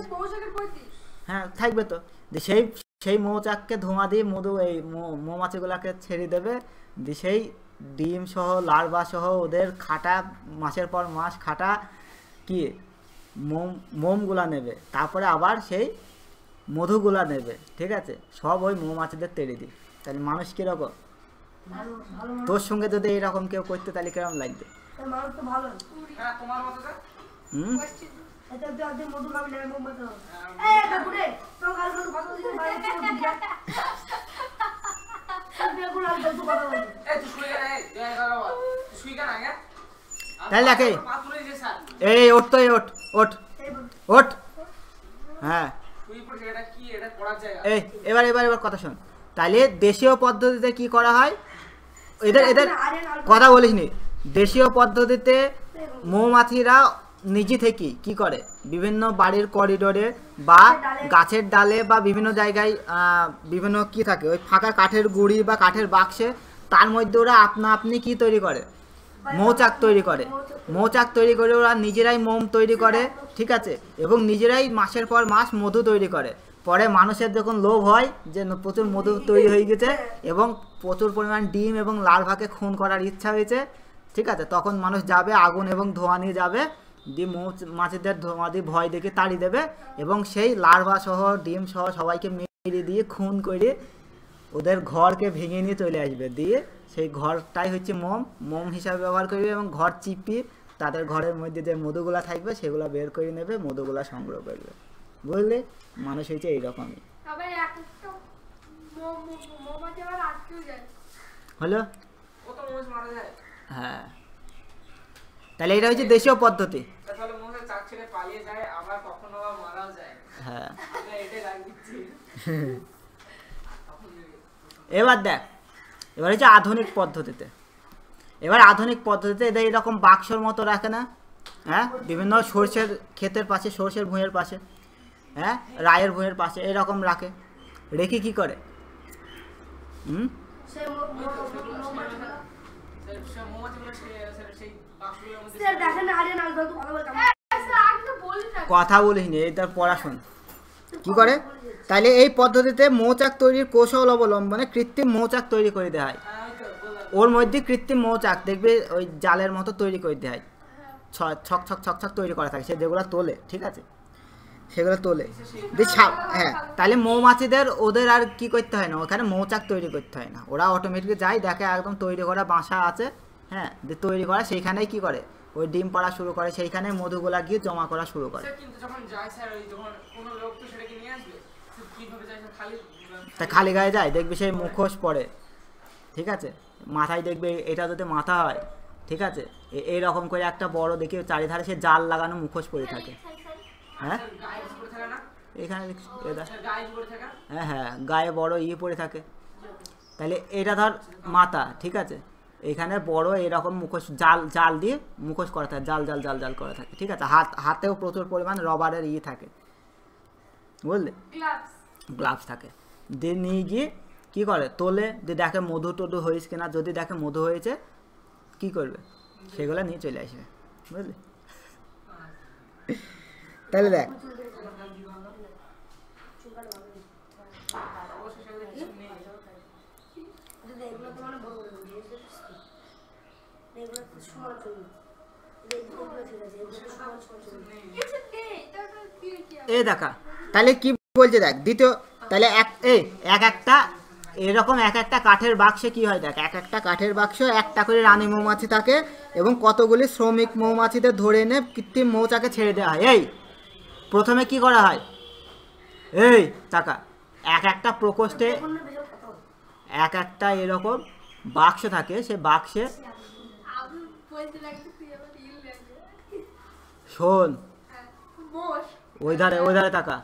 হ্যাঁ থাকবে তো যে সেই সেই মৌচাককে ধোঁয়া দিয়ে মধু এই মৌমাছিগুলাকে ছেড়ে দেবে দিয়ে সেই ডিম সহ লার্ভা সহ ওদের খাটা মাসের পর মাস খাটা কি মোম মোমগুলা নেবে তারপরে আবার সেই মধুগুলা নেবে ঠিক আছে সব ওই মৌমাছিদের তেড়ে দিই তাহলে মানুষ কীরকম তোর সঙ্গে যদি এরকম কেউ করতে তাহলে কেমন লাগবে হ্যাঁ, তাহলে দেখে এই ওঠ তো ওঠ ওঠ ওঠ হ্যাঁ এই এবার এবার এবার কথা শোন তাহলে দেশীয় পদ্ধতিতে কি করা হয় এদের এদের কথা বলিস নি দেশীয় পদ্ধতিতে মৌমাছিরা নিজে থেকে কি করে বিভিন্ন বাড়ির করিডোরে বা গাছের ডালে বা বিভিন্ন জায়গায় বিভিন্ন কি থাকে ওই ফাঁকা কাঠের গুড়ি বা কাঠের বাক্সে তার মধ্যে ওরা আপনা আপনি কি তৈরি করে মৌচাক তৈরি করে মৌচাক তৈরি করে ওরা নিজেরাই মোম তৈরি করে ঠিক আছে এবং নিজেরাই মাসের পর মাস মধু তৈরি করে পরে মানুষের যখন লোভ হয় যে প্রচুর মধু তৈরি হয়ে গেছে এবং প্রচুর পরিমাণ ডিম এবং লার্ভাকে খুন করার ইচ্ছা হয়েছে ঠিক আছে তখন মানুষ যাবে আগুন এবং ধোঁয়া নিয়ে যাবে দিয়ে মৌচ মাছিদের ধোঁয়া দিয়ে ভয় দেখে তাড়িয়ে দেবে এবং সেই লার্ভা সহ ডিম সহ সবাইকে মেরে দিয়ে খুন করে ওদের ঘরকে ভেঙে নিয়ে চলে আসবে দিয়ে সেই ঘরটাই হচ্ছে মোম মোম হিসাবে ব্যবহার করবে এবং ঘর চিপিয়ে তাদের ঘরের মধ্যে যে মধুগুলা থাকবে সেগুলো বের করে নেবে মধুগুলা সংগ্রহ করবে বুঝলে মানুষ হয়েছে এইরকমই হলো হ্যাঁ তাহলে এটা হচ্ছে দেশীয় পদ্ধতি হ্যাঁ এবার দেখ এবার হচ্ছে আধুনিক পদ্ধতিতে এবার আধুনিক পদ্ধতিতে এদের এরকম বাক্সর মতো রাখে না হ্যাঁ বিভিন্ন সর্ষের ক্ষেতের পাশে সর্ষের ভুঁয়ের পাশে হ্যাঁ রায়ের বইয়ের পাশে এরকম রাখে রেখে কি করে হুম হ্যাঁ, কথা বলিনি এটা পড়াশোনা কি করে তাহলে এই পদ্ধতিতে মৌচাক তৈরির কৌশল অবলম্বনে কৃত্রিম মৌচাক তৈরি করে দেওয়া হয় হ্যাঁ, ওর মধ্যে কৃত্রিম মৌচাক দেখবে ওই জালের মতো তৈরি করে দেওয়া হয় হ্যাঁ। ছক ছক ছক ছক তৈরি করা থাকে সে যেগুলো তোলে ঠিক আছে সেগুলো তোলে দিয়ে হ্যাঁ তাহলে মৌমাছিদের ওদের আর কি করতে হয় না ওখানে মৌচাক তৈরি করতে হয় না ওরা অটোমেটিক যায় দেখে একদম তৈরি করা বাসা আছে হ্যাঁ দিয়ে তৈরি করা সেইখানেই কি করে ওই ডিম পাড়া শুরু করে সেইখানে মধুগুলা গিয়ে জমা করা শুরু করে তা খালি গায়ে যায় দেখবি সেই মুখোশ পরে ঠিক আছে মাথায় দেখবে এটা যদি মাথা হয় ঠিক আছে এইরকম করে একটা বড় দেখে চারিধারে সে জাল লাগানো মুখোশ পরে থাকে হ্যাঁ আচ্ছা, এখানে আচ্ছা, হ্যাঁ হ্যাঁ গায়ে বড় ইয়ে পড়ে থাকে তাহলে এটা ধর মাথা ঠিক আছে এখানে বড় এরকম মুখোশ জাল জাল দিয়ে মুখোশ করা থাকে জাল জাল জাল জাল করা থাকে ঠিক আছে হাত হাতেও প্রচুর পরিমাণ রবারের ইয়ে থাকে বুঝলে গ্লাভস থাকে দিয়ে নিয়ে গিয়ে কী করে তোলে যে দেখে মধু টধু হয়েছে কিনা যদি দেখে মধু হয়েছে কি করবে সেগুলো নিয়ে চলে আসবে বুঝলি আচ্ছা। তাহলে দেখ এ দেখা তাহলে কি বলছে দেখ দ্বিতীয় তাহলে এক এক একটা এরকম এক একটা কাঠের বাক্সে কি হয় দেখ এক একটা কাঠের বাক্স একটা করে রানী মৌমাছি থাকে এবং কতগুলি শ্রমিক মৌমাছিদের ধরে এনে কৃত্রিম মৌচাকে ছেড়ে দেওয়া হয় এই প্রথমে কি করা হয় এই টাকা এক একটা প্রকোষ্ঠে এক একটা এরকম বাক্স থাকে সে বাক্সে শোন ওই ধারে ওই ধারে টাকা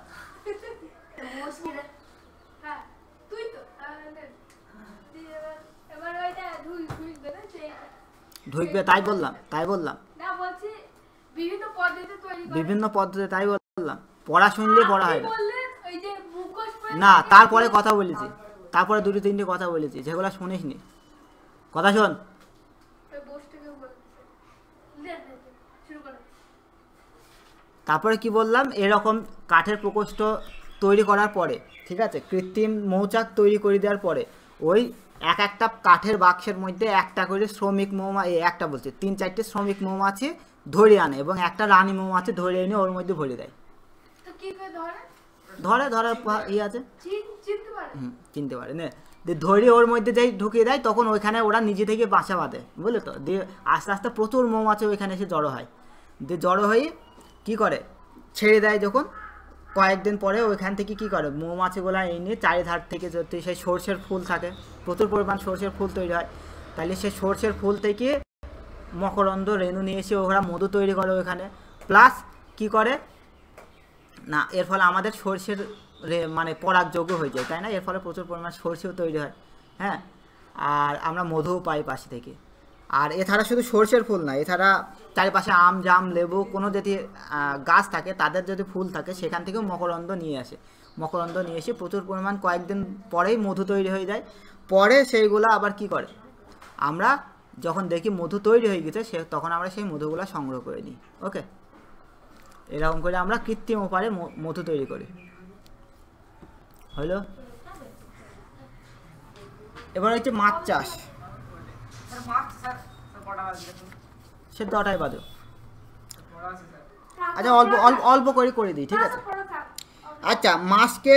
ঢুকবে তাই বললাম তাই বললাম বিভিন্ন পদ্ধতিতে তাই বললাম পড়া শুনলে পড়া হয় না না তারপরে কথা বলেছি তারপরে দুটো তিনটে কথা বলেছি যেগুলো শুনিস নি কথা শোন তারপরে কি বললাম এরকম কাঠের প্রকোষ্ঠ তৈরি করার পরে ঠিক আছে কৃত্রিম মৌচাক তৈরি করে দেওয়ার পরে ওই এক একটা কাঠের বাক্সের মধ্যে একটা করে শ্রমিক মৌমা এই একটা বলছে তিন চারটে শ্রমিক মৌমাছি ধরে আনে এবং একটা রানী মৌমাছি ধরে এনে ওর মধ্যে ভরে দেয় ধরে ধরে ই ইয়ে আছে চিনতে পারে না দিয়ে ধরে ওর মধ্যে যাই ঢুকিয়ে দেয় তখন ওইখানে ওরা নিজে থেকে বাসা বাঁধে বুঝলে তো দিয়ে আস্তে আস্তে প্রচুর মৌমাছি ওইখানে এসে জড়ো হয় দিয়ে জড়ো হয়ে কি করে ছেড়ে দেয় যখন কয়েকদিন পরে ওইখান থেকে কি করে মৌমাছিগুলো এই নিয়ে চারিধার থেকে যদি সেই সর্ষের ফুল থাকে প্রচুর পরিমাণ সর্ষের ফুল তৈরি হয় তাহলে সেই সর্ষের ফুল থেকে মকরন্দ রেণু নিয়ে এসে ওরা মধু তৈরি করে ওইখানে প্লাস কি করে না এর ফলে আমাদের সর্ষের মানে পরাগ যোগ্য হয়ে যায় তাই না এর ফলে প্রচুর পরিমাণ সর্ষেও তৈরি হয় হ্যাঁ আর আমরা মধুও পাই পাশে থেকে আর এছাড়া শুধু সর্ষের ফুল না এছাড়া চারিপাশে আম জাম লেবু কোনো যদি গাছ থাকে তাদের যদি ফুল থাকে সেখান থেকেও মকরন্দ নিয়ে আসে মকরন্দ নিয়ে এসে প্রচুর পরিমাণ কয়েকদিন পরেই মধু তৈরি হয়ে যায় পরে সেইগুলো আবার কি করে আমরা যখন দেখি মধু তৈরি হয়ে গেছে সে তখন আমরা সেই মধুগুলো সংগ্রহ করে নিই ওকে এরকম করে আমরা কৃত্রিম উপায়ে মধু তৈরি করি হলো এবার হচ্ছে মাছ চাষ সে দটাই বাদো আচ্ছা অল্প অল্প অল্প করে করে দিই ঠিক আছে আচ্ছা মাছকে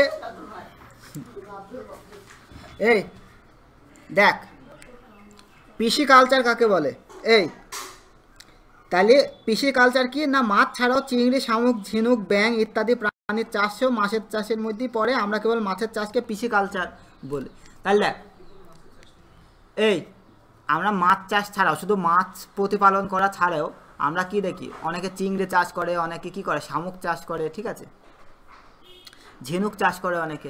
এই দেখ পিসি কালচার কাকে বলে এই তাহলে পিসি কালচার কি না মাছ ছাড়াও চিংড়ি শামুক ঝিনুক ব্যাং ইত্যাদি প্রাণীর চাষও মাছের চাষের মধ্যেই পড়ে আমরা কেবল মাছের চাষকে পিসি কালচার বলি তাহলে দেখ এই আমরা মাছ চাষ ছাড়াও শুধু মাছ প্রতিপালন করা ছাড়াও আমরা কি দেখি অনেকে চিংড়ি চাষ করে অনেকে কি করে শামুক চাষ করে ঠিক আছে ঝিনুক চাষ করে অনেকে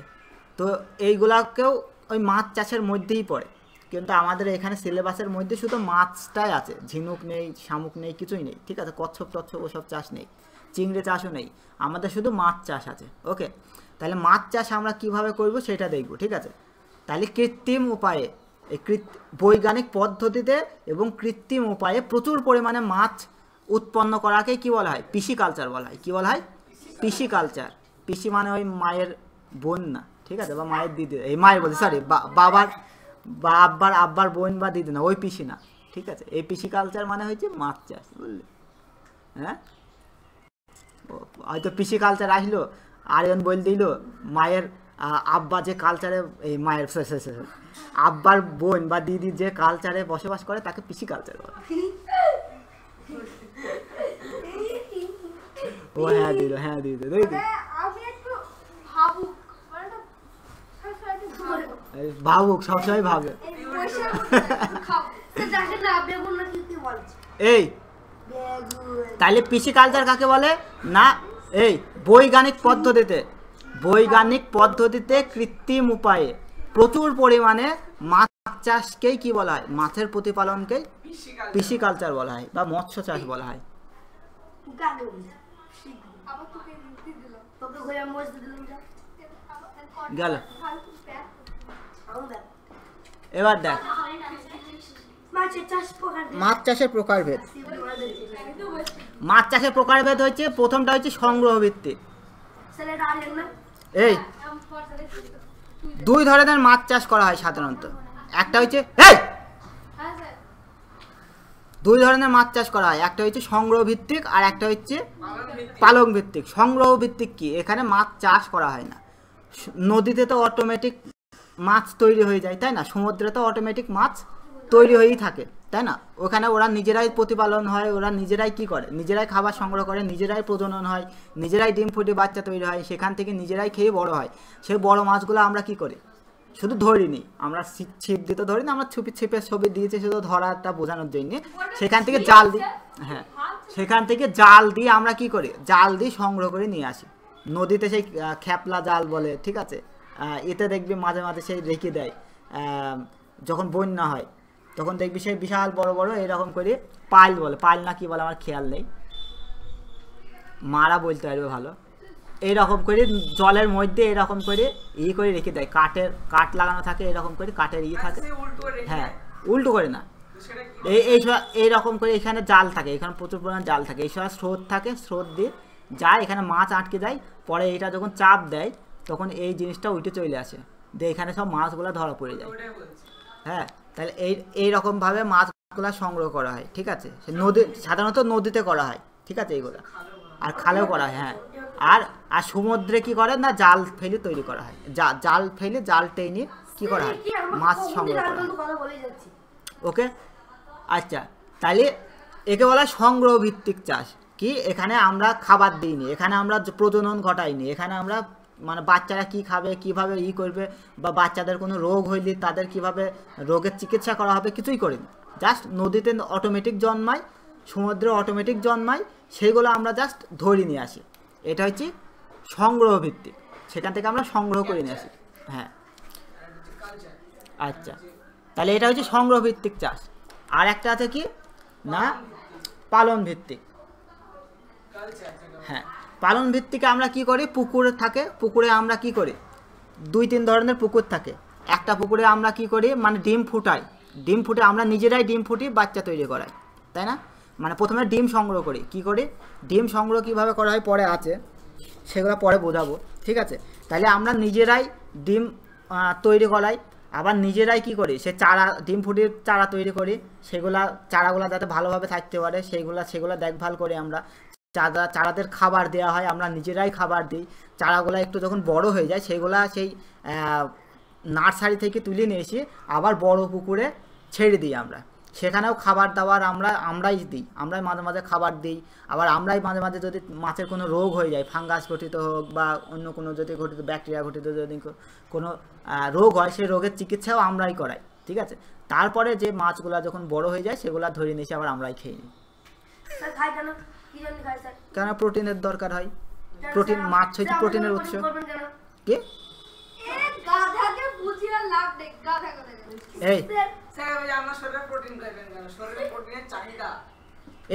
তো এইগুলাকেও ওই মাছ চাষের মধ্যেই পড়ে কিন্তু আমাদের এখানে সিলেবাসের মধ্যে শুধু মাছটাই আছে ঝিনুক নেই শামুক নেই কিছুই নেই ঠিক আছে কচ্ছপ টচ্ছপ ওসব চাষ নেই চিংড়ি চাষও নেই আমাদের শুধু মাছ চাষ আছে ওকে তাহলে মাছ চাষ আমরা কিভাবে করব সেটা দেখব ঠিক আছে তাহলে কৃত্রিম উপায়ে এই বৈজ্ঞানিক পদ্ধতিতে এবং কৃত্রিম উপায়ে প্রচুর পরিমাণে মাছ উৎপন্ন করাকে কি বলা হয় পিসিকালচার বলা হয় কী বলা হয় পিসিকালচার পিসি মানে ওই মায়ের বন্যা ঠিক আছে বা মায়ের দিদি এই মায়ের বলছি সরি বাবার বা আব্বার আব্বার বোন বা দিদি না ওই পিসি না ঠিক আছে এই পিসি কালচার মানে হয়েছে মাছ চাষ বুঝলি হ্যাঁ হয়তো পিসি কালচার আসলো আরেকজন বল দিল মায়ের আব্বা যে কালচারে এই মায়ের আব্বার বোন বা দিদি যে কালচারে বসবাস করে তাকে পিসি কালচার বলে ও হ্যাঁ দিল হ্যাঁ দিদি দেখি ভাবুক সবসময় ভাবে এই তাহলে পিসি কালচার কাকে বলে না এই বৈজ্ঞানিক পদ্ধতিতে বৈজ্ঞানিক পদ্ধতিতে কৃত্রিম উপায়ে প্রচুর পরিমাণে মাছ চাষকেই কি বলা হয় মাছের প্রতিপালনকেই পিসি কালচার বলা হয় বা মৎস্য চাষ বলা হয় গেল এবার দেখ মাছ চাষের প্রকারভেদ মাছ চাষের প্রকারভেদ হচ্ছে প্রথমটা হচ্ছে সংগ্রহ ভিত্তিক এই দুই ধরনের মাছ চাষ করা হয় সাধারণত একটা হচ্ছে এই দুই ধরনের মাছ চাষ করা হয় একটা হচ্ছে সংগ্রহ ভিত্তিক আর একটা হচ্ছে পালং ভিত্তিক সংগ্রহ ভিত্তিক কি এখানে মাছ চাষ করা হয় না নদীতে তো অটোমেটিক মাছ তৈরি হয়ে যায় তাই না সমুদ্রে তো অটোমেটিক মাছ তৈরি হয়েই থাকে তাই না ওখানে ওরা নিজেরাই প্রতিপালন হয় ওরা নিজেরাই কি করে নিজেরাই খাবার সংগ্রহ করে নিজেরাই প্রজনন হয় নিজেরাই ডিম ফুটে বাচ্চা তৈরি হয় সেখান থেকে নিজেরাই খেয়ে বড় হয় সেই বড় মাছগুলো আমরা কি করি শুধু ধরিনি আমরা ছিপ দিতে ধরি না আমরা ছুপি ছিপের ছবি দিয়েছি শুধু ধরাটা বোঝানোর জন্য সেখান থেকে জাল দিই হ্যাঁ সেখান থেকে জাল দিয়ে আমরা কি করি জাল দিয়ে সংগ্রহ করে নিয়ে আসি নদীতে সেই খ্যাপলা জাল বলে ঠিক আছে এতে দেখবি মাঝে মাঝে সে রেখে দেয় যখন বন্যা হয় তখন দেখবি সে বিশাল বড় বড় এরকম করে পাইল বলে পাইল না কি বলে আমার খেয়াল নেই মারা বলতে পারবে ভালো এইরকম করে জলের মধ্যে এরকম করে ই করে রেখে দেয় কাঠের কাঠ লাগানো থাকে এরকম করে কাঠের ই থাকে হ্যাঁ উল্টো করে না এই এই এইরকম করে এখানে জাল থাকে এখানে প্রচুর পরিমাণ জাল থাকে এই সময় স্রোত থাকে স্রোত দিয়ে যায় এখানে মাছ আটকে যায় পরে এটা যখন চাপ দেয় তখন এই জিনিসটা উঠে চলে আসে দিয়ে এখানে সব মাছগুলো ধরা পড়ে যায় হ্যাঁ তাহলে এই এইরকমভাবে মাছগুলো সংগ্রহ করা হয় ঠিক আছে নদী সাধারণত নদীতে করা হয় ঠিক আছে এইগুলো আর খালেও করা হয় হ্যাঁ আর আর সমুদ্রে কি করে না জাল ফেলে তৈরি করা হয় জাল ফেলে জাল টেনে কি করা হয় মাছ সংগ্রহ করা ওকে আচ্ছা তাহলে একে বলা সংগ্রহ ভিত্তিক চাষ কি এখানে আমরা খাবার দিইনি এখানে আমরা প্রজনন ঘটাইনি এখানে আমরা মানে বাচ্চারা কি খাবে কিভাবে ই করবে বা বাচ্চাদের কোনো রোগ হইলে তাদের কিভাবে রোগের চিকিৎসা করা হবে কিছুই করেনি জাস্ট নদীতে অটোমেটিক জন্মায় সমুদ্রে অটোমেটিক জন্মায় সেইগুলো আমরা জাস্ট ধরে নিয়ে আসি এটা হচ্ছে সংগ্রহ ভিত্তিক সেখান থেকে আমরা সংগ্রহ করে নিয়ে আসি হ্যাঁ আচ্ছা তাহলে এটা হচ্ছে সংগ্রহ ভিত্তিক চাষ আর একটা আছে কি না পালন ভিত্তিক হ্যাঁ পালন ভিত্তিকে আমরা কি করি পুকুর থাকে পুকুরে আমরা কি করি দুই তিন ধরনের পুকুর থাকে একটা পুকুরে আমরা কি করি মানে ডিম ফুটাই ডিম ফুটে আমরা নিজেরাই ডিম ফুটি বাচ্চা তৈরি করাই তাই না মানে প্রথমে ডিম সংগ্রহ করি কি করি ডিম সংগ্রহ কিভাবে করা হয় পরে আছে সেগুলো পরে বোঝাবো ঠিক আছে তাহলে আমরা নিজেরাই ডিম তৈরি করাই আবার নিজেরাই কি করি সে চারা ডিম ফুটির চারা তৈরি করি সেগুলা চারাগুলো যাতে ভালোভাবে থাকতে পারে সেইগুলা সেগুলো দেখভাল করি আমরা চারা চারাদের খাবার দেওয়া হয় আমরা নিজেরাই খাবার দিই চারাগুলা একটু যখন বড় হয়ে যায় সেগুলো সেই নার্সারি থেকে তুলে নিয়ে এসে আবার বড় পুকুরে ছেড়ে দিই আমরা সেখানেও খাবার দাবার আমরা আমরাই দিই আমরাই মাঝে মাঝে খাবার দিই আবার আমরাই মাঝে মাঝে যদি মাছের কোনো রোগ হয়ে যায় ফাঙ্গাস ঘটিত হোক বা অন্য কোনো যদি ঘটিত ব্যাকটেরিয়া ঘটিত যদি কোনো রোগ হয় সেই রোগের চিকিৎসাও আমরাই করাই ঠিক আছে তারপরে যে মাছগুলো যখন বড় হয়ে যায় সেগুলো ধরে নিয়ে আবার আমরাই খেয়ে নিই কেন প্রোটিনের দরকার হয় প্রোটিন মাছ হচ্ছে প্রোটিনের উৎস কি এই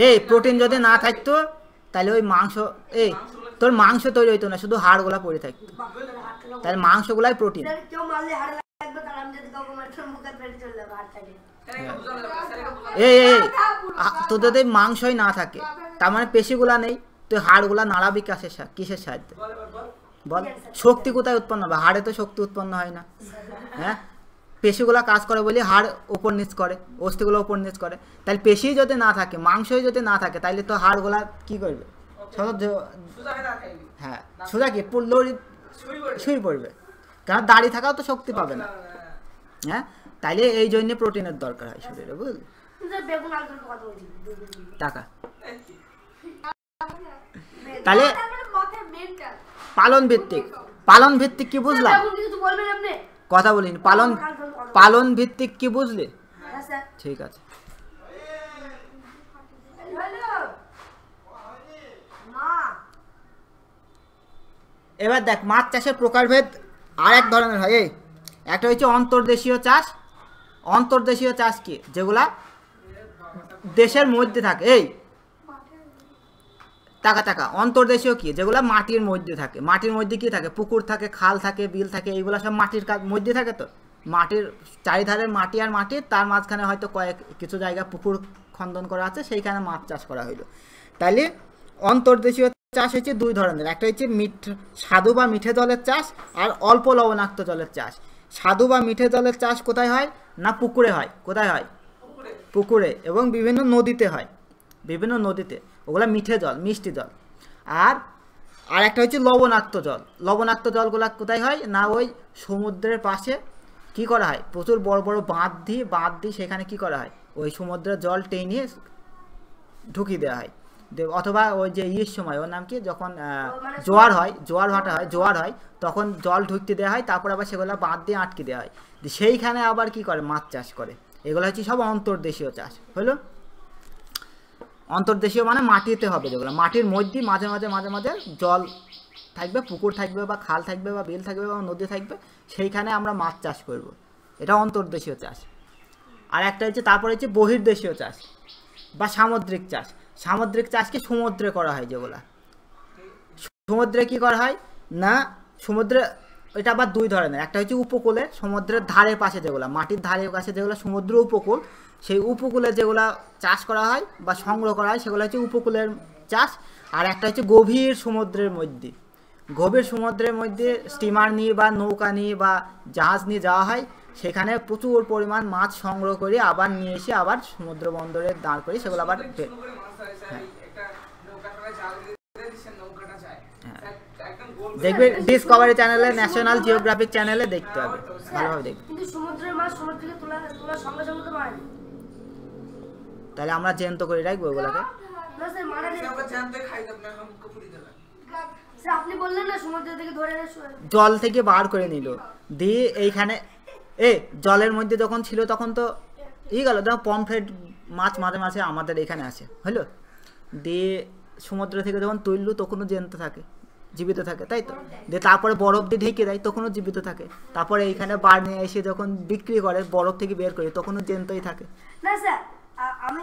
এই প্রোটিন যদি না থাকতো তাহলে ওই মাংস এই তোর মাংস তৈরি হইতো না শুধু হাড়গুলা পড়ে থাকতো তাহলে মাংসগুলাই প্রোটিন এই এই তোদের যদি মাংসই না থাকে তার মানে পেশিগুলা নেই তুই হাড়গুলা নাড়া বিকাশের কিসের সাহায্যে বল শক্তি কোথায় উৎপন্ন হবে হাড়ে তো শক্তি উৎপন্ন হয় না হ্যাঁ পেশিগুলা কাজ করে বলি হাড় ওপর নিচ করে অস্থিগুলো ওপর নিচ করে তাহলে পেশি যদি না থাকে মাংসই যদি না থাকে তাহলে তো হাড়গুলা কি করবে হ্যাঁ সোজা কি লড়ি শুয়ে পড়বে কারণ দাঁড়িয়ে থাকাও তো শক্তি পাবে না হ্যাঁ, হ্যাঁ? তাইলে এই জন্য প্রোটিনের দরকার হয় শরীরে বুঝল টাকা তাহলে পালন ভিত্তিক পালন ভিত্তিক কি বুঝলাম কথা বলিনি পালন পালন ভিত্তিক কি বুঝলি হ্যাঁ, ঠিক আছে এবার দেখ মাছ চাষের প্রকারভেদ আর এক ধরনের হয় এই একটা হচ্ছে অন্তর্দেশীয় চাষ অন্তর্দেশীয় চাষ কি যেগুলা দেশের মধ্যে থাকে এই টাকা টাকা অন্তর্দেশীয় কি যেগুলো মাটির মধ্যে থাকে মাটির মধ্যে কি থাকে পুকুর থাকে খাল থাকে বিল থাকে এইগুলো সব মাটির মধ্যে থাকে তো মাটির চারিধারে মাটি আর মাটি তার মাঝখানে হয়তো কয়েক কিছু জায়গা পুকুর খন্দন করা আছে সেইখানে মাছ চাষ করা হইলো তাইলে অন্তর্দেশীয় চাষ হচ্ছে দুই ধরনের একটা হচ্ছে মিঠ সাধু বা মিঠে জলের চাষ আর অল্প লবণাক্ত জলের চাষ স্বাদু বা মিঠে জলের চাষ কোথায় হয় না পুকুরে হয় কোথায় হয় পুকুরে এবং বিভিন্ন নদীতে হয় বিভিন্ন নদীতে ওগুলো মিঠে জল মিষ্টি জল আর আর একটা হচ্ছে লবণাক্ত জল লবণাক্ত জলগুলো কোথায় হয় না ওই সমুদ্রের পাশে কি করা হয় প্রচুর বড় বড় বাঁধ দিয়ে বাঁধ দিয়ে সেখানে কি করা হয় ওই সমুদ্রের জল টেনে ঢুকিয়ে দেওয়া হয় অথবা ওই যে ইয়ের সময় ওর নাম কি যখন মানে জোয়ার হয় জোয়ার ভাটা হয় জোয়ার হয় তখন জল ঢুকতে দেওয়া হয় তারপর আবার সেগুলো বাঁধ দিয়ে আটকে দেওয়া হয় সেইখানে আবার কি করে মাছ চাষ করে এগুলো হচ্ছে সব অন্তর্দেশীয় চাষ হলো অন্তর্দেশীয় মানে মাটিতে হবে যেগুলো মাটির মধ্যে মাঝে মাঝে মাঝে মাঝে জল থাকবে পুকুর থাকবে বা খাল থাকবে বা বিল থাকবে বা নদী থাকবে সেইখানে আমরা মাছ চাষ করব। এটা অন্তর্দেশীয় চাষ আর একটা হচ্ছে তারপরে হচ্ছে বহির্দেশীয় চাষ বা সামুদ্রিক চাষ সামুদ্রিক চাষকে সমুদ্রে করা হয় যেগুলা সমুদ্রে কি করা হয় না সমুদ্রে এটা আবার দুই ধরনের একটা হচ্ছে উপকূলে সমুদ্রের ধারে পাশে যেগুলো মাটির ধারে কাছে যেগুলো সমুদ্র উপকূল সেই উপকূলে যেগুলো চাষ করা হয় বা সংগ্রহ করা হয় সেগুলো হচ্ছে উপকূলের চাষ আর একটা হচ্ছে গভীর সমুদ্রের মধ্যে গভীর সমুদ্রের মধ্যে স্টিমার নিয়ে বা নৌকা নিয়ে বা জাহাজ নিয়ে যাওয়া হয় সেখানে প্রচুর পরিমাণ মাছ সংগ্রহ করে আবার নিয়ে এসে আবার সমুদ্র বন্দরে দাঁড় করে সেগুলো আবার হ্যাঁ। দেখবে ডিসকভারি চ্যানেলে ন্যাশনাল জিওগ্রাফিক চ্যানেলে দেখতে হবে হ্যাঁ, ভালোভাবে দেখবে কিন্তু সমুদ্রের মাছ সমুদ্র থেকে তোলা তোলা সঙ্গে সঙ্গে তো মারে তাহলে আমরা জেনতো করে রাখবো ওগুলোকে না স্যার মারা নেই আমরা জ্যান্ত খাই দেব না হামকে পুরি দেব স্যার আপনি বললেন না সমুদ্র থেকে ধরে জল থেকে বার করে নিল দিয়ে এইখানে এ জলের মধ্যে যখন ছিল তখন তো ই গেল দেখো পমফ্রেট মাছ মাঝে মাঝে আমাদের এখানে আসে হলো দিয়ে সমুদ্র থেকে যখন তৈল তখনও জ্যান্ত থাকে জীবিত থাকে তাই তো দিয়ে তারপরে বরফ দিয়ে ঢেকে দেয় তখনও জীবিত থাকে তারপরে এইখানে বার নিয়ে এসে যখন বিক্রি করে বরফ থেকে বের করে তখনও জেন্তই থাকে না স্যার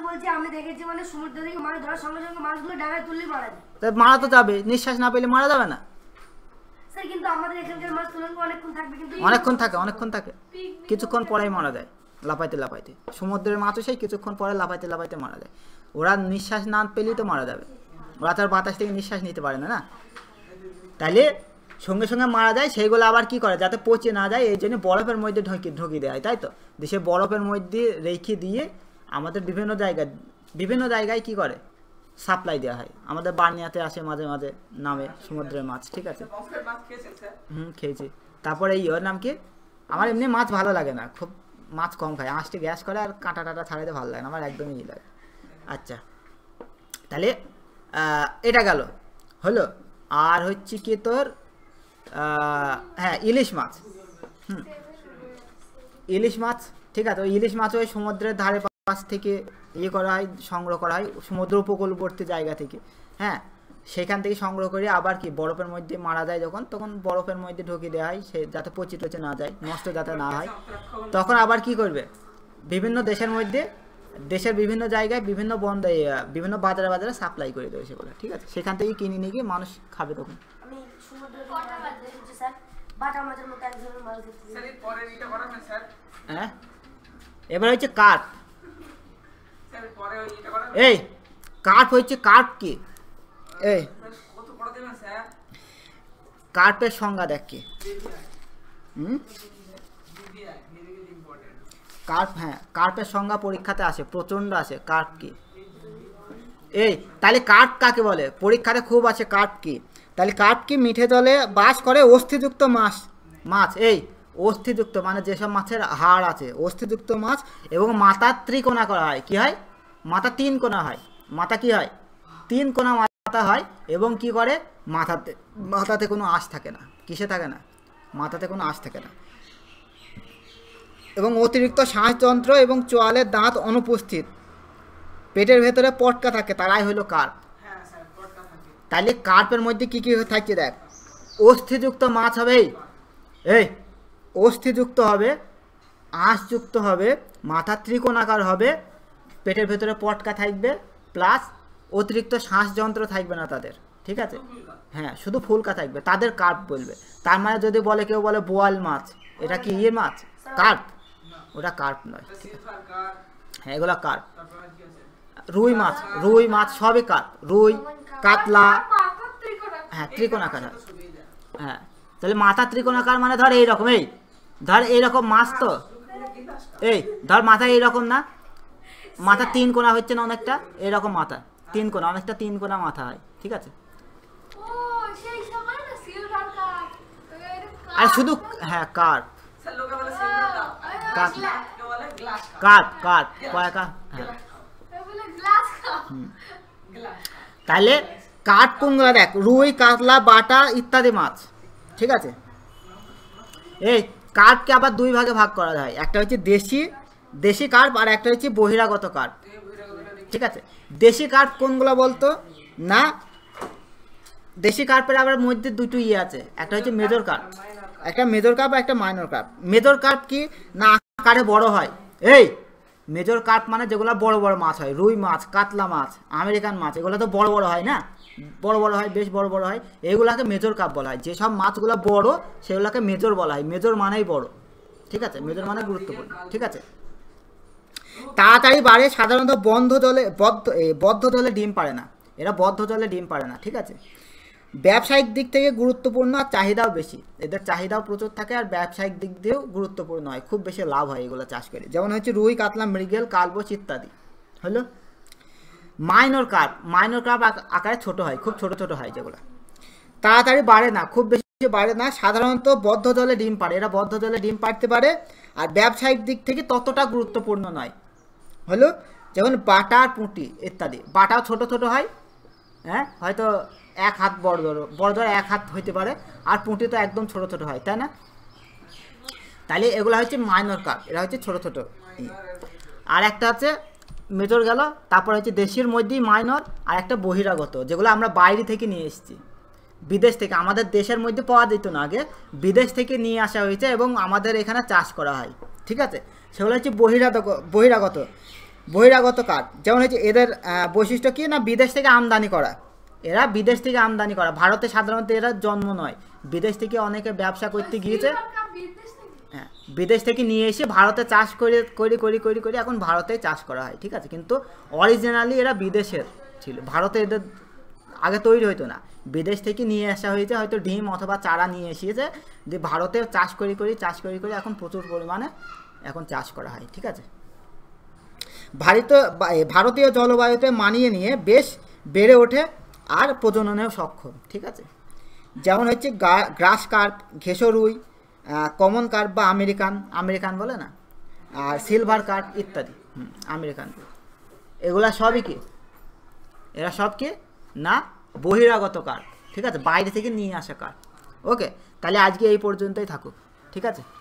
মানে মারা তো নিঃশ্বাস না পেলে মারা যাবে না অনেকক্ষণ অনেকক্ষণ থাকে অনেকক্ষণ থাকে কিছুক্ষণ পরেই মারা যায় লাফাইতে লাফাইতে সমুদ্রের মাছও সেই কিছুক্ষণ পরে লাফাইতে লাফাইতে মারা যায় ওরা নিঃশ্বাস না পেলেই তো মারা যাবে ওরা তার বাতাস থেকে নিঃশ্বাস নিতে পারে না না তাইলে সঙ্গে সঙ্গে মারা যায় সেইগুলো আবার কি করে যাতে পচে না যায় এই জন্য বরফের মধ্যে ঢকি ঢুকিয়ে দেওয়া হয় তাই তো দেশে বরফের মধ্যে রেখে দিয়ে আমাদের বিভিন্ন জায়গায় বিভিন্ন জায়গায় কি করে সাপ্লাই দেওয়া হয় আমাদের বার্নিয়াতে আসে মাঝে মাঝে নামে সমুদ্রের মাছ ঠিক আছে হুম খেয়েছি তারপরে ইয়ের নাম কি আমার এমনি মাছ ভালো লাগে না খুব মাছ কম খায় আঁশটি গ্যাস করে আর কাঁটা টাটা ছাড়াইতে ভালো লাগে না আমার একদমই ই লাগে আচ্ছা তাহলে এটা গেল হলো আর হচ্ছে কি তোর হ্যাঁ ইলিশ মাছ হুম ইলিশ মাছ ঠিক আছে ওই ইলিশ মাছ ওই সমুদ্রের ধারে পাশ থেকে ইয়ে করা হয় সংগ্রহ করা হয় সমুদ্র উপকূলবর্তী জায়গা থেকে হ্যাঁ সেখান থেকে সংগ্রহ করে আবার কি বরফের মধ্যে মারা যায় যখন তখন বরফের মধ্যে ঢুকিয়ে দেওয়া হয় সে যাতে পচিত টচে না যায় নষ্ট যাতে না হয় তখন আবার কি করবে বিভিন্ন দেশের মধ্যে দেশের বিভিন্ন জায়গায় বিভিন্ন বন্ধ বিভিন্ন বাজারে বাজারে সাপ্লাই করে দেবে সেগুলো ঠিক আছে সেখান থেকে কিনে নিয়ে গিয়ে মানুষ খাবে তখন হ্যাঁ এবার হচ্ছে কার্প এই কার্প হচ্ছে কার্প কি এই কার্পের সংজ্ঞা দেখ কি কার্প হ্যাঁ কার্পের সংজ্ঞা পরীক্ষাতে আসে প্রচণ্ড আছে কার্প কি এই তাহলে কার্প কাকে বলে পরীক্ষাতে খুব আছে কার্প কি তাহলে কার্প কি মিঠে জলে বাস করে অস্থিযুক্ত মাছ মাছ এই অস্থিযুক্ত মানে যেসব মাছের হাড় আছে অস্থিযুক্ত মাছ এবং মাথা ত্রিকোণা করা হয় কি হয় মাথা তিন কোনা হয় মাথা কি হয় তিন কোনা পাতা হয় এবং কি করে মাথাতে মাথাতে কোনো আঁশ থাকে না কিসে থাকে না মাথাতে কোনো আশ থাকে না এবং অতিরিক্ত শ্বাসযন্ত্র এবং চোয়ালের দাঁত অনুপস্থিত পেটের ভেতরে পটকা থাকে তারাই হলো কার্প হ্যাঁ তাহলে কার্পের মধ্যে কি কি থাকছে দেখ অস্থিযুক্ত মাছ হবে এই অস্থিযুক্ত হবে আঁশযুক্ত হবে মাথা ত্রিকোণাকার হবে পেটের ভেতরে পটকা থাকবে প্লাস অতিরিক্ত শ্বাসযন্ত্র থাকবে না তাদের ঠিক আছে হ্যাঁ শুধু ফুলকা থাকবে তাদের কার্প বলবে তার মানে যদি বলে কেউ বলে বোয়াল মাছ এটা কি ইয়ে মাছ কার্প ওটা কার্প নয় ঠিক আছে হ্যাঁ এগুলো কার্প রুই মাছ রুই মাছ সবই কার্প রুই কাতলা হ্যাঁ ত্রিকোণাকার হ্যাঁ তাহলে মাথা ত্রিকোণাকার মানে ধর এইরকম এই ধর এইরকম মাছ তো এই ধর মাথা এইরকম না মাথা তিন কোনা হচ্ছে না অনেকটা এরকম মাথা তিন কোনা অনেকটা তিন কোনা মাথা হয় ঠিক আছে আর শুধু হ্যাঁ কার্প কার্প কার্প কয়েকা হ্যাঁ তাহলে কাঠ কুমড়া দেখ রুই কাতলা বাটা ইত্যাদি মাছ ঠিক আছে এই কাঠকে আবার দুই ভাগে ভাগ করা হয় একটা হচ্ছে দেশি দেশি কার্প আর একটা হচ্ছে বহিরাগত কার্প ঠিক আছে দেশি কার্প কোনগুলো বলতো না দেশি কার্পের আবার মধ্যে দুটো ইয়ে আছে একটা হচ্ছে মেজর কার্প একটা মেজর কার্প একটা মাইনর কার্প মেজর কার্প কি না আকারে বড় হয় এই মেজর কার্প মানে যেগুলো বড় বড় মাছ হয় রুই মাছ কাতলা মাছ আমেরিকান মাছ এগুলো তো বড় বড় হয় না বড় বড় হয় বেশ বড় বড় হয় এগুলাকে মেজর কাপ বলা হয় যেসব মাছগুলো বড় সেগুলোকে মেজর বলা হয় মেজর মানেই বড় ঠিক আছে মেজর মানে গুরুত্বপূর্ণ ঠিক আছে তাড়াতাড়ি বাড়ে সাধারণত বন্ধ জলে বদ্ধ বদ্ধ জলে ডিম পারে না এরা বদ্ধ জলে ডিম পারে না ঠিক আছে ব্যবসায়িক দিক থেকে গুরুত্বপূর্ণ আর চাহিদাও বেশি এদের চাহিদাও প্রচুর থাকে আর ব্যবসায়িক দিক দিয়েও গুরুত্বপূর্ণ হয় খুব বেশি লাভ হয় এগুলো চাষ করে যেমন হচ্ছে রুই কাতলা মৃগেল কালবোচ ইত্যাদি হলো মাইনর কার্প মাইনর কার্প আকারে ছোট হয় খুব ছোট ছোট হয় যেগুলো তাড়াতাড়ি বাড়ে না খুব বেশি বাড়ে না সাধারণত বদ্ধ জলে ডিম পারে এরা বদ্ধ জলে ডিম পাড়তে পারে আর ব্যবসায়িক দিক থেকে ততটা গুরুত্বপূর্ণ নয় হলো যেমন বাটা পুঁটি ইত্যাদি বাটাও ছোট ছোট হয় হ্যাঁ হয়তো এক হাত বড় বড় বড় ধর এক হাত হইতে পারে আর পুঁটি তো একদম ছোট ছোট হয় তাই না তাহলে এগুলো হচ্ছে মাইনর কাপ এরা হচ্ছে ছোট ছোট আর একটা হচ্ছে মেজর গেল তারপর হচ্ছে দেশের মধ্যেই মাইনর আর একটা বহিরাগত যেগুলো আমরা বাইরে থেকে নিয়ে এসেছি বিদেশ থেকে আমাদের দেশের মধ্যে পাওয়া যেত না আগে বিদেশ থেকে নিয়ে আসা হয়েছে এবং আমাদের এখানে চাষ করা হয় ঠিক আছে সেগুলো হচ্ছে বহিরাগত বহিরাগত বহিরাগত কাঠ যেমন হচ্ছে এদের বৈশিষ্ট্য কী না বিদেশ থেকে আমদানি করা এরা বিদেশ থেকে আমদানি করা ভারতে সাধারণত এরা জন্ম নয় বিদেশ থেকে অনেকে ব্যবসা করতে আচ্ছা, গিয়েছে হ্যাঁ বিদেশ থেকে নিয়ে এসে ভারতে চাষ করে করে করি করি করে এখন ভারতে চাষ করা হয় ঠিক আছে কিন্তু অরিজিনালি এরা বিদেশের ছিল ভারতে এদের আগে তৈরি হতো না বিদেশ থেকে নিয়ে আসা হয়েছে হয়তো ডিম অথবা চারা নিয়ে এসেছে যে ভারতে চাষ করি করি চাষ করি করি এখন প্রচুর পরিমাণে এখন চাষ করা হয় ঠিক আছে ভারত ভারতীয় জলবায়ুতে মানিয়ে নিয়ে বেশ বেড়ে ওঠে আর প্রজননেও সক্ষম ঠিক আছে যেমন হচ্ছে গ্রাস কার্প ঘেসরুই কমন কার্প বা আমেরিকান আমেরিকান বলে না আর সিলভার কার্প ইত্যাদি আমেরিকান এগুলা সবই কি এরা সব কি না বহিরাগত কার্প ঠিক আছে বাইরে থেকে নিয়ে আসা কার্প ওকে তাহলে আজকে এই পর্যন্তই থাকুক ঠিক আছে